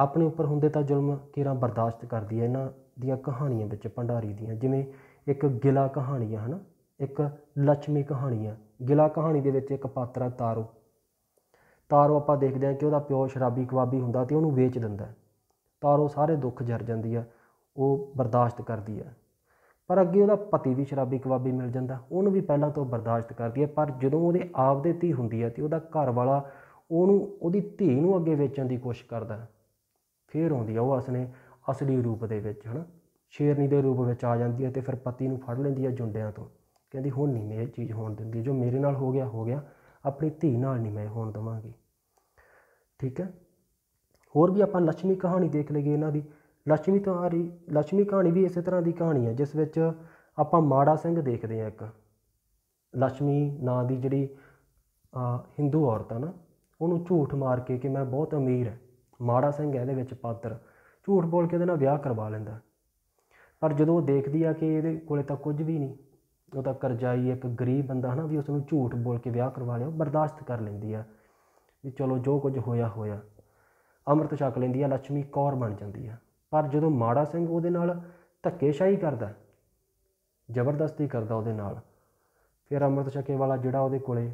ਆਪਣੇ ਉੱਪਰ ਹੁੰਦੇ ਤਾਂ ਜ਼ੁਲਮ ਕਿਰਾਂ ਬਰਦਾਸ਼ਤ ਕਰਦੀ ਹੈ ਇਹਨਾਂ ਦੀਆਂ ਕਹਾਣੀਆਂ ਵਿੱਚ ਭੰਡਾਰੀ ਦੀਆਂ ਜਿਵੇਂ ਇੱਕ ਗਿਲਾ ਕਹਾਣੀ ਹੈ ਹਨਾ ਇੱਕ ਲక్ష్ਮੀ ਕਹਾਣੀ ਹੈ ਗਿਲਾ ਕਹਾਣੀ ਦੇ ਵਿੱਚ ਇੱਕ ਪਾਤਰ ਹੈ ਤਾਰੂ ਤਾਰੂ ਆਪਾਂ ਦੇਖਦੇ ਹਾਂ ਕਿ ਉਹਦਾ ਪਿਓ ਸ਼ਰਾਬੀ ਕਵਾਬੀ ਹੁੰਦਾ ਤੇ ਉਹਨੂੰ ਵੇਚ ਦਿੰਦਾ ਤਾਰੂ ਸਾਰੇ ਦੁੱਖ ਜਰ ਜਾਂਦੀ ਆ ਉਹ ਬਰਦਾਸ਼ਤ ਕਰਦੀ ਆ ਪਰ ਅੱਗੇ ਉਹਦਾ ਪਤੀ ਵੀ ਸ਼ਰਾਬੀ ਕਵਾਬੀ ਮਿਲ ਜਾਂਦਾ ਉਹਨੂੰ ਵੀ ਪਹਿਲਾਂ ਤੋਂ ਬਰਦਾਸ਼ਤ ਕਰਦੀ ਆ ਪਰ ਜਦੋਂ ਉਹਦੇ ਆਪ ਦੇ ਧੀ ਹੁੰਦੀ ਆ ਤੇ ਉਹਦਾ ਘਰ ਵਾਲਾ ਉਹਨੂੰ ਉਹਦੀ ਧੀ ਨੂੰ ਅੱਗੇ ਵੇਚਣ ਦੀ ਕੋਸ਼ਿਸ਼ ਕਰਦਾ ਫੇਰ ਆਉਂਦੀ ਆ ਉਹ ਅਸਨੇ ਅਸਲੀ ਰੂਪ ਦੇ ਵਿੱਚ ਹਨ ਸ਼ੇਰਨੀ ਦੇ ਰੂਪ ਵਿੱਚ ਆ ਜਾਂਦੀ ਹੈ ਤੇ ਫਿਰ ਪਤੀ ਨੂੰ ਫੜ ਲੈਂਦੀ ਹੈ ਜੁੰਡਿਆਂ ਤੋਂ ਕਹਿੰਦੀ ਹੁਣ ਨਹੀਂ ਮੈਂ ਇਹ ਚੀਜ਼ ਹੋਣ ਦਿੰਦੀ ਜੋ ਮੇਰੇ ਨਾਲ ਹੋ ਗਿਆ ਹੋ ਗਿਆ ਆਪਣੀ ਧੀ ਨਾਲ ਨਹੀਂ ਮੈਂ ਹੋਣ ਦਵਾਂਗੀ ਠੀਕ ਹੈ ਹੋਰ ਵੀ ਆਪਾਂ ਲక్ష్ਮੀ ਕਹਾਣੀ ਦੇਖ ਲਈਏ ਇਹਨਾਂ ਦੀ ਲక్ష్ਮੀ ਤੁਹਾਰੀ ਲక్ష్ਮੀ ਕਹਾਣੀ ਵੀ ਇਸੇ ਤਰ੍ਹਾਂ ਦੀ ਕਹਾਣੀ ਹੈ ਜਿਸ ਵਿੱਚ ਆਪਾਂ ਮਾੜਾ ਸਿੰਘ ਦੇਖਦੇ ਹਾਂ ਇੱਕ ਲక్ష్ਮੀ ਨਾਂ ਦੀ ਜਿਹੜੀ ਆ Hindu ਔਰਤ ਆ ਨਾ ਉਹਨੂੰ ਝੂਠ ਮਾਰ ਕੇ ਕਿ ਮੈਂ ਬਹੁਤ ਅਮੀਰ ਹੈ ਮਾੜਾ ਸਿੰਘ ਹੈ ਇਹਦੇ ਵਿੱਚ ਪਾਤਰ ਝੂਠ ਬੋਲ ਕੇ ਇਹਦੇ ਨਾਲ ਵਿਆਹ ਕਰਵਾ ਲੈਂਦਾ ਪਰ ਜਦੋਂ ਉਹ ਦੇਖਦੀ ਆ ਕਿ ਇਹਦੇ ਕੋਲੇ ਤਾਂ ਕੁਝ ਵੀ ਨਹੀਂ ਉਹਦਾ ਕਰਜ਼ਾਈ ਇੱਕ ਗਰੀਬ ਬੰਦਾ ਹਨਾ ਵੀ ਉਸ ਨੂੰ ਝੂਠ ਬੋਲ ਕੇ ਵਿਆਹ ਕਰਵਾ ਲਿਆ ਬਰਦਾਸ਼ਤ ਕਰ ਲੈਂਦੀ ਆ ਵੀ ਚਲੋ ਜੋ ਕੁਝ ਹੋਇਆ ਹੋਇਆ ਅੰਮ੍ਰਿਤ ਛਕ ਲੈਂਦੀ ਆ ਲక్ష్ਮੀ ਕੌਰ ਬਣ ਜਾਂਦੀ ਆ ਪਰ ਜਦੋਂ ਮਾੜਾ ਸਿੰਘ ਉਹਦੇ ਨਾਲ ਧੱਕੇਸ਼ਾਹੀ ਕਰਦਾ ਜ਼ਬਰਦਸਤੀ ਕਰਦਾ ਉਹਦੇ ਨਾਲ ਫਿਰ ਅੰਮ੍ਰਿਤ ਛਕੇ ਵਾਲਾ ਜਿਹੜਾ ਉਹਦੇ ਕੋਲੇ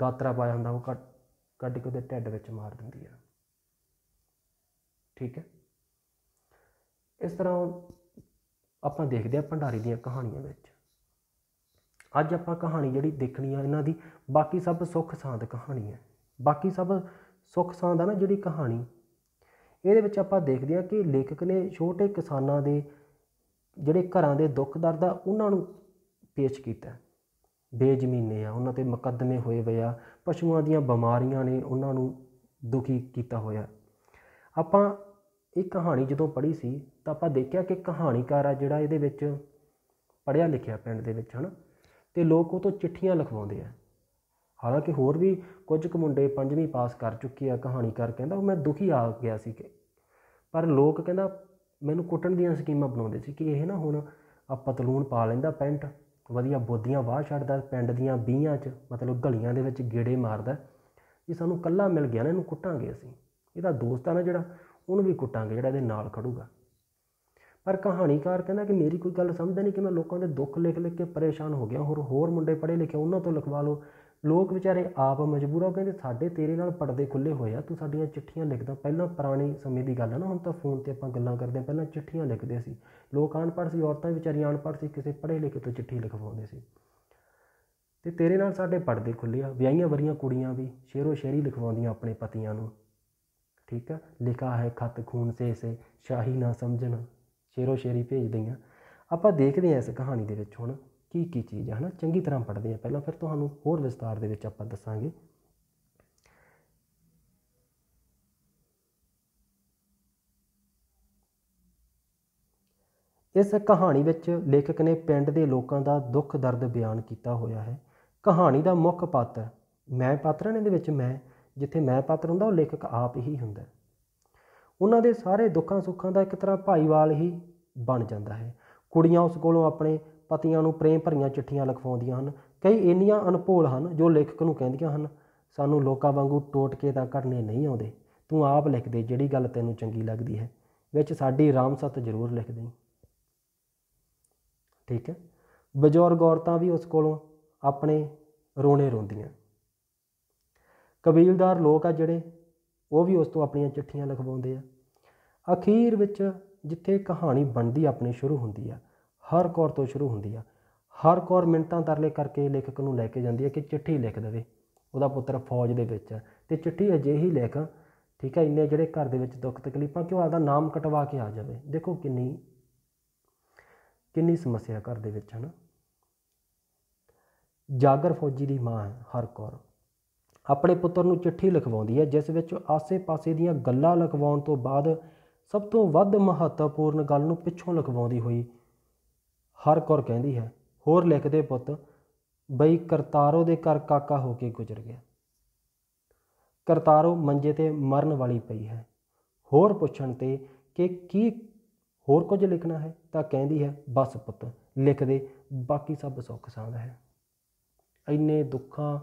ਗਾਤਰਾ ਪਾਇਆ ਹੁੰਦਾ ਉਹ ਕੱਢ ਕੇ ਉਹਦੇ ਢਿੱਡ ਵਿੱਚ ਮਾਰ ਦਿੰਦੀ ਆ ਠੀਕ ਹੈ ਇਸ ਤਰ੍ਹਾਂ ਆਪਾਂ ਦੇਖਦੇ ਆ ਭੰਡਾਰੀ ਦੀਆਂ ਕਹਾਣੀਆਂ ਵਿੱਚ ਅੱਜ ਆਪਾਂ ਕਹਾਣੀ ਜਿਹੜੀ ਦੇਖਣੀ ਆ ਇਹਨਾਂ ਦੀ ਬਾਕੀ ਸਭ ਸੁੱਖ ਸਾਂਦ ਕਹਾਣੀ ਹੈ ਬਾਕੀ ਸਭ ਸੁੱਖ ਸਾਂਦ ਆ ਨਾ ਜਿਹੜੀ ਕਹਾਣੀ ਇਹਦੇ ਵਿੱਚ ਆਪਾਂ ਦੇਖਦੇ ਆ ਕਿ ਲੇਖਕ ਨੇ ਛੋਟੇ ਕਿਸਾਨਾਂ ਦੇ ਜਿਹੜੇ ਘਰਾਂ ਦੇ ਦੁੱਖ ਦਰਦ ਆ ਉਹਨਾਂ ਨੂੰ ਪੇਸ਼ ਕੀਤਾ ਬੇਜ਼ਮੀਨੇ ਆ ਉਹਨਾਂ ਤੇ ਮੁਕੱਦਮੇ ਹੋਏ ਹੋਏ ਆ ਪਸ਼ੂਆਂ ਦੀਆਂ ਬਿਮਾਰੀਆਂ ਨੇ ਉਹਨਾਂ ਨੂੰ ਦੁਖੀ ਕੀਤਾ ਹੋਇਆ ਆਪਾਂ ਇਹ ਕਹਾਣੀ ਜਦੋਂ ਪੜ੍ਹੀ ਸੀ ਤਾਂ ਆਪਾਂ ਦੇਖਿਆ ਕਿ ਕਹਾਣੀਕਾਰ ਆ ਜਿਹੜਾ ਇਹਦੇ ਵਿੱਚ ਪੜਿਆ ਲਿਖਿਆ ਪਿੰਡ ਦੇ ਵਿੱਚ ਹਨਾ ਤੇ ਲੋਕ ਉਹ ਤੋਂ ਚਿੱਠੀਆਂ ਲਿਖਵਾਉਂਦੇ ਆ ਹਾਲਾਂਕਿ ਹੋਰ ਵੀ ਕੁਝ ਕੁ ਮੁੰਡੇ ਪੰਜਵੀਂ ਪਾਸ ਕਰ ਚੁੱਕੇ ਆ ਕਹਾਣੀਕਾਰ ਕਹਿੰਦਾ ਮੈਂ ਦੁਖੀ ਆ ਗਿਆ ਸੀ ਕਿ ਪਰ ਲੋਕ ਕਹਿੰਦਾ ਮੈਨੂੰ ਕੁੱਟਣ ਦੀਆਂ ਸਕੀਮਾਂ ਬਣਾਉਂਦੇ ਸੀ ਕਿ ਇਹ ਨਾ ਹੁਣ ਆ ਪਤਲੂਨ ਪਾ ਲੈਂਦਾ ਪੈਂਟ ਵਧੀਆ ਬੋਦੀਆਂ ਬਾਹਰ ਛੱਡਦਾ ਪਿੰਡ ਦੀਆਂ ਬੀਆਂ 'ਚ ਮਤਲਬ ਗਲੀਆਂ ਦੇ ਵਿੱਚ ਗੇੜੇ ਮਾਰਦਾ ਇਹ ਸਾਨੂੰ ਕੱਲਾ ਮਿਲ ਗਿਆ ਨਾ ਇਹਨੂੰ ਕੁੱਟਾਂਗੇ ਅਸੀਂ ਇਹਦਾ ਦੋਸਤ ਆ ਨਾ ਜਿਹੜਾ ਉਹਨੂੰ ਵੀ ਕੁੱਟਾਂਗੇ ਜਿਹੜਾ ਇਹਦੇ ਨਾਲ ਖੜੂਗਾ ਪਰ ਕਹਾਣੀਕਾਰ ਕਹਿੰਦਾ ਕਿ ਮੇਰੀ ਕੋਈ ਗੱਲ ਸਮਝਦਾ ਨਹੀਂ ਕਿ ਮੈਂ ਲੋਕਾਂ ਦੇ ਦੁੱਖ ਲਿਖ ਲਿਖ ਕੇ ਪਰੇਸ਼ਾਨ ਹੋ ਗਿਆ ਹੋਰ ਹੋਰ ਮੁੰਡੇ ਪੜ੍ਹੇ ਲਿਖੇ ਉਹਨਾਂ ਤੋਂ ਲਿਖਵਾ ਲਓ ਲੋਕ ਵਿਚਾਰੇ ਆਪ ਮਜਬੂਰ ਹੋ ਕਹਿੰਦੇ ਸਾਡੇ ਤੇਰੇ ਨਾਲ ਪਰਦੇ ਖੁੱਲੇ ਹੋਏ ਆ ਤੂੰ ਸਾਡੀਆਂ ਚਿੱਠੀਆਂ ਲਿਖਦਾ ਪਹਿਲਾਂ ਪੁਰਾਣੀ ਸਮੇਂ ਦੀ ਗੱਲ ਹੈ ਨਾ ਹੁਣ ਤਾਂ ਫੋਨ ਤੇ ਆਪਾਂ ਗੱਲਾਂ ਕਰਦੇ ਆ ਪਹਿਲਾਂ ਚਿੱਠੀਆਂ ਲਿਖਦੇ ਸੀ ਲੋਕ ਅਨਪੜ੍ਹ ਸੀ ਔਰਤਾਂ ਵਿਚਾਰੀਆਂ ਅਨਪੜ੍ਹ ਸੀ ਕਿਸੇ ਪੜ੍ਹੇ ਲਿਖੇ ਤੋਂ ਚਿੱਠੀ ਲਿਖਵਾਉਂਦੇ ਸੀ ਤੇ ਤੇਰੇ ਨਾਲ ਸਾਡੇ ਪਰਦੇ ਖੁੱਲੇ ਆ ਵਿਆਹੀਆਂ ਵਰੀਆਂ ਕੁੜੀਆਂ ਵੀ ਸ਼ੇਰੋ ਸ਼ੇਰੀ ਲਿਖਵਾਉਂਦੀਆਂ ਆਪਣੇ ਪਤੀਆਂ ਨੂੰ ਠੀਕ ਆ ਲਿਖਾ ਹੈ ਖਤ ਖੂਨ ਸੇ ਸੇ ਸ਼ਾਹੀ ਨਾ ਸਮਝਣਾ ਸ਼ੇਰੋ ਸ਼ੇਰੀ ਭੇਜ ਦਈਆਂ ਆਪਾਂ ਦੇਖਦੇ ਹਾਂ ਇਸ ਕਹਾਣੀ ਦੇ ਵਿੱਚ ਹੁਣ ਕੀ ਕੀ ਚੀਜ਼ ਹੈ ਹਨਾ ਚੰਗੀ ਤਰ੍ਹਾਂ ਪੜ੍ਹਦੇ ਹਾਂ ਪਹਿਲਾਂ ਫਿਰ ਤੁਹਾਨੂੰ ਹੋਰ ਵਿਸਤਾਰ ਦੇ ਵਿੱਚ ਆਪਾਂ ਦੱਸਾਂਗੇ ਇਸ ਕਹਾਣੀ ਵਿੱਚ ਲੇਖਕ ਨੇ ਪਿੰਡ ਦੇ ਲੋਕਾਂ ਦਾ ਦੁੱਖ ਦਰਦ ਬਿਆਨ ਕੀਤਾ ਹੋਇਆ ਹੈ ਕਹਾਣੀ ਦਾ ਮੁੱਖ ਪਾਤਰ ਮੈਂ ਪਾਤਰ ਨੇ ਦੇ ਵਿੱਚ ਮੈਂ ਜਿੱਥੇ ਮੈਂ ਪਾਤਰ ਹੁੰਦਾ ਉਹ ਲੇਖਕ ਆਪ ਹੀ ਹੁੰਦਾ ਉਹਨਾਂ ਦੇ ਸਾਰੇ ਦੁੱਖਾਂ ਸੁੱਖਾਂ ਦਾ ਇੱਕ ਤਰ੍ਹਾਂ ਭਾਈਵਾਲ ਹੀ ਬਣ ਜਾਂਦਾ ਹੈ ਕੁੜੀਆਂ ਉਸ ਕੋਲੋਂ ਆਪਣੇ ਪਤੀਆਂ ਨੂੰ ਪ੍ਰੇਮ ਭਰੀਆਂ ਚਿੱਠੀਆਂ ਲਿਖਵਾਉਂਦੀਆਂ ਹਨ ਕਈ ਇੰਨੀਆਂ ਅਨਪੋਲ ਹਨ ਜੋ ਲੇਖਕ ਨੂੰ ਕਹਿੰਦੀਆਂ ਹਨ ਸਾਨੂੰ ਲੋਕਾਂ ਵਾਂਗੂ ਟੋਟਕੇ ਤਾਂ ਕਰਨੇ ਨਹੀਂ ਆਉਂਦੇ ਤੂੰ ਆਪ ਲਿਖ ਦੇ ਜਿਹੜੀ ਗੱਲ ਤੈਨੂੰ ਚੰਗੀ ਲੱਗਦੀ ਹੈ ਵਿੱਚ ਸਾਡੀ ਰਾਮਸਤ ਜ਼ਰੂਰ ਲਿਖ ਦੇ ਠੀਕ ਹੈ ਬਜ਼ੁਰਗ ਔਰਤਾਂ ਵੀ ਉਸ ਕੋਲੋਂ ਆਪਣੇ ਰੋਣੇ ਰੋਂਦੀਆਂ ਕਬੀਲਦਾਰ ਲੋਕ ਆ ਜਿਹੜੇ ਉਹ ਵੀ ਉਸ ਤੋਂ ਆਪਣੀਆਂ ਚਿੱਠੀਆਂ ਲਿਖਵਾਉਂਦੇ ਆ ਅਖੀਰ ਵਿੱਚ ਜਿੱਥੇ ਕਹਾਣੀ ਬਣਦੀ ਆਪਣੀ ਸ਼ੁਰੂ ਹੁੰਦੀ ਆ ਹਰ ਕੌਰ ਤੋਂ ਸ਼ੁਰੂ ਹੁੰਦੀ ਆ ਹਰ ਕੌਰ ਮਿੰਟਾਂ ਤਰਲੇ ਕਰਕੇ ਲੇਖਕ ਨੂੰ ਲੈ ਕੇ ਜਾਂਦੀ ਆ ਕਿ ਚਿੱਠੀ ਲਿਖ ਦੇਵੇ ਉਹਦਾ ਪੁੱਤਰ ਫੌਜ ਦੇ ਵਿੱਚ ਤੇ ਚਿੱਠੀ ਅਜੇ ਹੀ ਲਿਖ ਠੀਕ ਹੈ ਇੰਨੇ ਜਿਹੜੇ ਘਰ ਦੇ ਵਿੱਚ ਦੁੱਖ ਤਕਲੀਫਾਂ ਕਿਉਂ ਆਪਦਾ ਨਾਮ ਕਟਵਾ ਕੇ ਆ ਜਾਵੇ ਦੇਖੋ ਕਿੰਨੀ ਕਿੰਨੀ ਸਮੱਸਿਆ ਘਰ ਦੇ ਵਿੱਚ ਹਨ ਜਾਗਰ ਫੌਜੀ ਦੀ ਮਾਂ ਹਰ ਕੌਰ ਆਪਣੇ ਪੁੱਤਰ ਨੂੰ ਚਿੱਠੀ ਲਿਖਵਾਉਂਦੀ ਹੈ ਜਿਸ ਵਿੱਚ ਆਸੇ-ਪਾਸੇ ਦੀਆਂ ਗੱਲਾਂ ਲਿਖਵਾਉਣ ਤੋਂ ਬਾਅਦ ਸਭ ਤੋਂ ਵੱਧ ਮਹੱਤਵਪੂਰਨ ਗੱਲ ਨੂੰ ਪਿੱਛੋਂ ਲਕਵਾਉਂਦੀ ਹੋਈ ਹਰ ਕੌਰ ਕਹਿੰਦੀ ਹੈ ਹੋਰ ਲਿਖਦੇ ਪੁੱਤ ਬਈ ਕਰਤਾਰੋ ਦੇ ਘਰ ਕਾਕਾ ਹੋ ਕੇ ਗੁਜ਼ਰ ਗਿਆ ਕਰਤਾਰੋ ਮੰਜੇ ਤੇ ਮਰਨ ਵਾਲੀ ਪਈ ਹੈ ਹੋਰ ਪੁੱਛਣ ਤੇ ਕਿ ਕੀ ਹੋਰ ਕੁਝ ਲਿਖਣਾ ਹੈ ਤਾਂ ਕਹਿੰਦੀ ਹੈ ਬਸ ਪੁੱਤ ਲਿਖ ਦੇ ਬਾਕੀ ਸਭ ਸੁੱਖ ਸਾਂਦ ਹੈ ਇੰਨੇ ਦੁੱਖਾਂ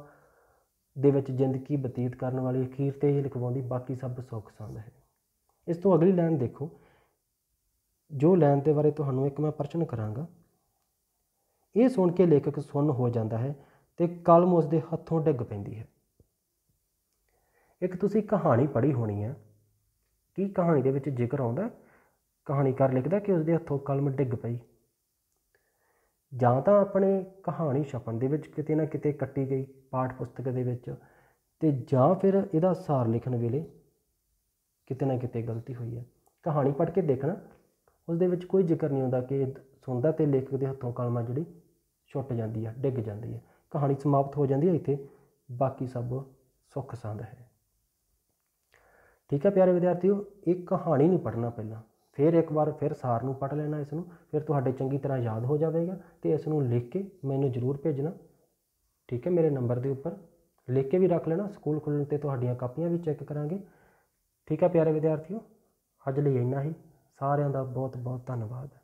ਦੇ ਵਿੱਚ ਜ਼ਿੰਦਗੀ ਬਤੀਤ ਕਰਨ ਵਾਲੀ ਅਖੀਰ ਤੇ ਇਹ ਲਿਖਵਾਉਂਦੀ ਬਾਕੀ ਸਭ ਸੁੱਖ ਸਾਂਦ ਹੈ ਇਸ ਤੋਂ ਅਗਲੀ ਲਾਈਨ ਦੇਖੋ ਜੋ ਲਾਈਨ ਦੇ ਬਾਰੇ ਤੁਹਾਨੂੰ ਇੱਕ ਮੈਂ ਪ੍ਰਸ਼ਨ ਕਰਾਂਗਾ ਇਹ ਸੁਣ ਕੇ ਲੇਖਕ ਸੁੰਨ ਹੋ ਜਾਂਦਾ ਹੈ ਤੇ ਕਲਮ ਉਸ ਦੇ ਹੱਥੋਂ ਡਿੱਗ ਪੈਂਦੀ ਹੈ ਇੱਕ ਤੁਸੀਂ ਕਹਾਣੀ ਪੜ੍ਹੀ ਹੋਣੀ ਹੈ ਕੀ ਕਹਾਣੀ ਦੇ ਵਿੱਚ ਜ਼ਿਕਰ ਆਉਂਦਾ ਕਹਾਣੀਕਾਰ ਲਿਖਦਾ ਕਿ ਉਸ ਦੇ ਹੱਥੋਂ ਕਲਮ ਡਿੱਗ ਪਈ ਜਾਂ ਤਾਂ ਆਪਣੇ ਕਹਾਣੀ ਛਪਣ ਦੇ ਵਿੱਚ ਕਿਤੇ ਨਾ ਕਿਤੇ ਕੱਟੀ ਗਈ ਪਾਠ ਪੁਸਤਕ ਦੇ ਵਿੱਚ ਤੇ ਜਾਂ ਫਿਰ ਇਹਦਾ ਸਾਰ ਲਿਖਣ ਵੇਲੇ ਕਿਤੇ ਨਾ ਕਿਤੇ ਗਲਤੀ ਹੋਈ ਹੈ ਕਹਾਣੀ ਪੜ੍ਹ ਕੇ ਦੇਖਣਾ ਉਸ ਦੇ ਵਿੱਚ ਕੋਈ ਜ਼ਿਕਰ ਨਹੀਂ ਹੁੰਦਾ ਕਿ ਸੁੰਦਰ ਤੇ ਲੇਖਕ ਦੇ ਹੱਥੋਂ ਕਲਮਾ ਜਿਹੜੀ ਛੁੱਟ ਜਾਂਦੀ ਹੈ ਡਿੱਗ ਜਾਂਦੀ ਹੈ ਕਹਾਣੀ ਸਮਾਪਤ ਹੋ ਜਾਂਦੀ ਹੈ ਇੱਥੇ ਬਾਕੀ ਸਭ ਸੁੱਖ ਸੰਦ ਹੈ ਠੀਕ ਹੈ ਪਿਆਰੇ ਵਿਦਿਆਰਥੀਓ ਇੱਕ ਕਹਾਣੀ ਨੂੰ ਪੜ੍ਹਨਾ ਪਹਿਲਾਂ ਫਿਰ ਇੱਕ ਵਾਰ ਫਿਰ ਸਾਰ ਨੂੰ ਪੜ੍ਹ ਲੈਣਾ ਇਸ ਨੂੰ ਫਿਰ ਤੁਹਾਡੇ ਚੰਗੀ ਤਰ੍ਹਾਂ ਯਾਦ ਹੋ ਜਾਵੇਗਾ ਤੇ ਇਸ ਨੂੰ ਲਿਖ ਕੇ ਮੈਨੂੰ ਜ਼ਰੂਰ ਭੇਜਣਾ ਠੀਕ ਹੈ ਮੇਰੇ ਨੰਬਰ ਦੇ ਉੱਪਰ ਲਿਖ ਕੇ ਵੀ ਰੱਖ ਲੈਣਾ ਸਕੂਲ ਖੁੱਲਣ ਤੇ ਤੁਹਾਡੀਆਂ ਕਾਪੀਆਂ ਵੀ ਚੈੱਕ ਕਰਾਂਗੇ ਠੀਕ ਹੈ ਪਿਆਰੇ ਵਿਦਿਆਰਥੀਓ ਅੱਜ ਲਈ ਇੰਨਾ ਹੀ ਸਾਰਿਆਂ ਦਾ ਬਹੁਤ ਬਹੁਤ ਧੰਨਵਾਦ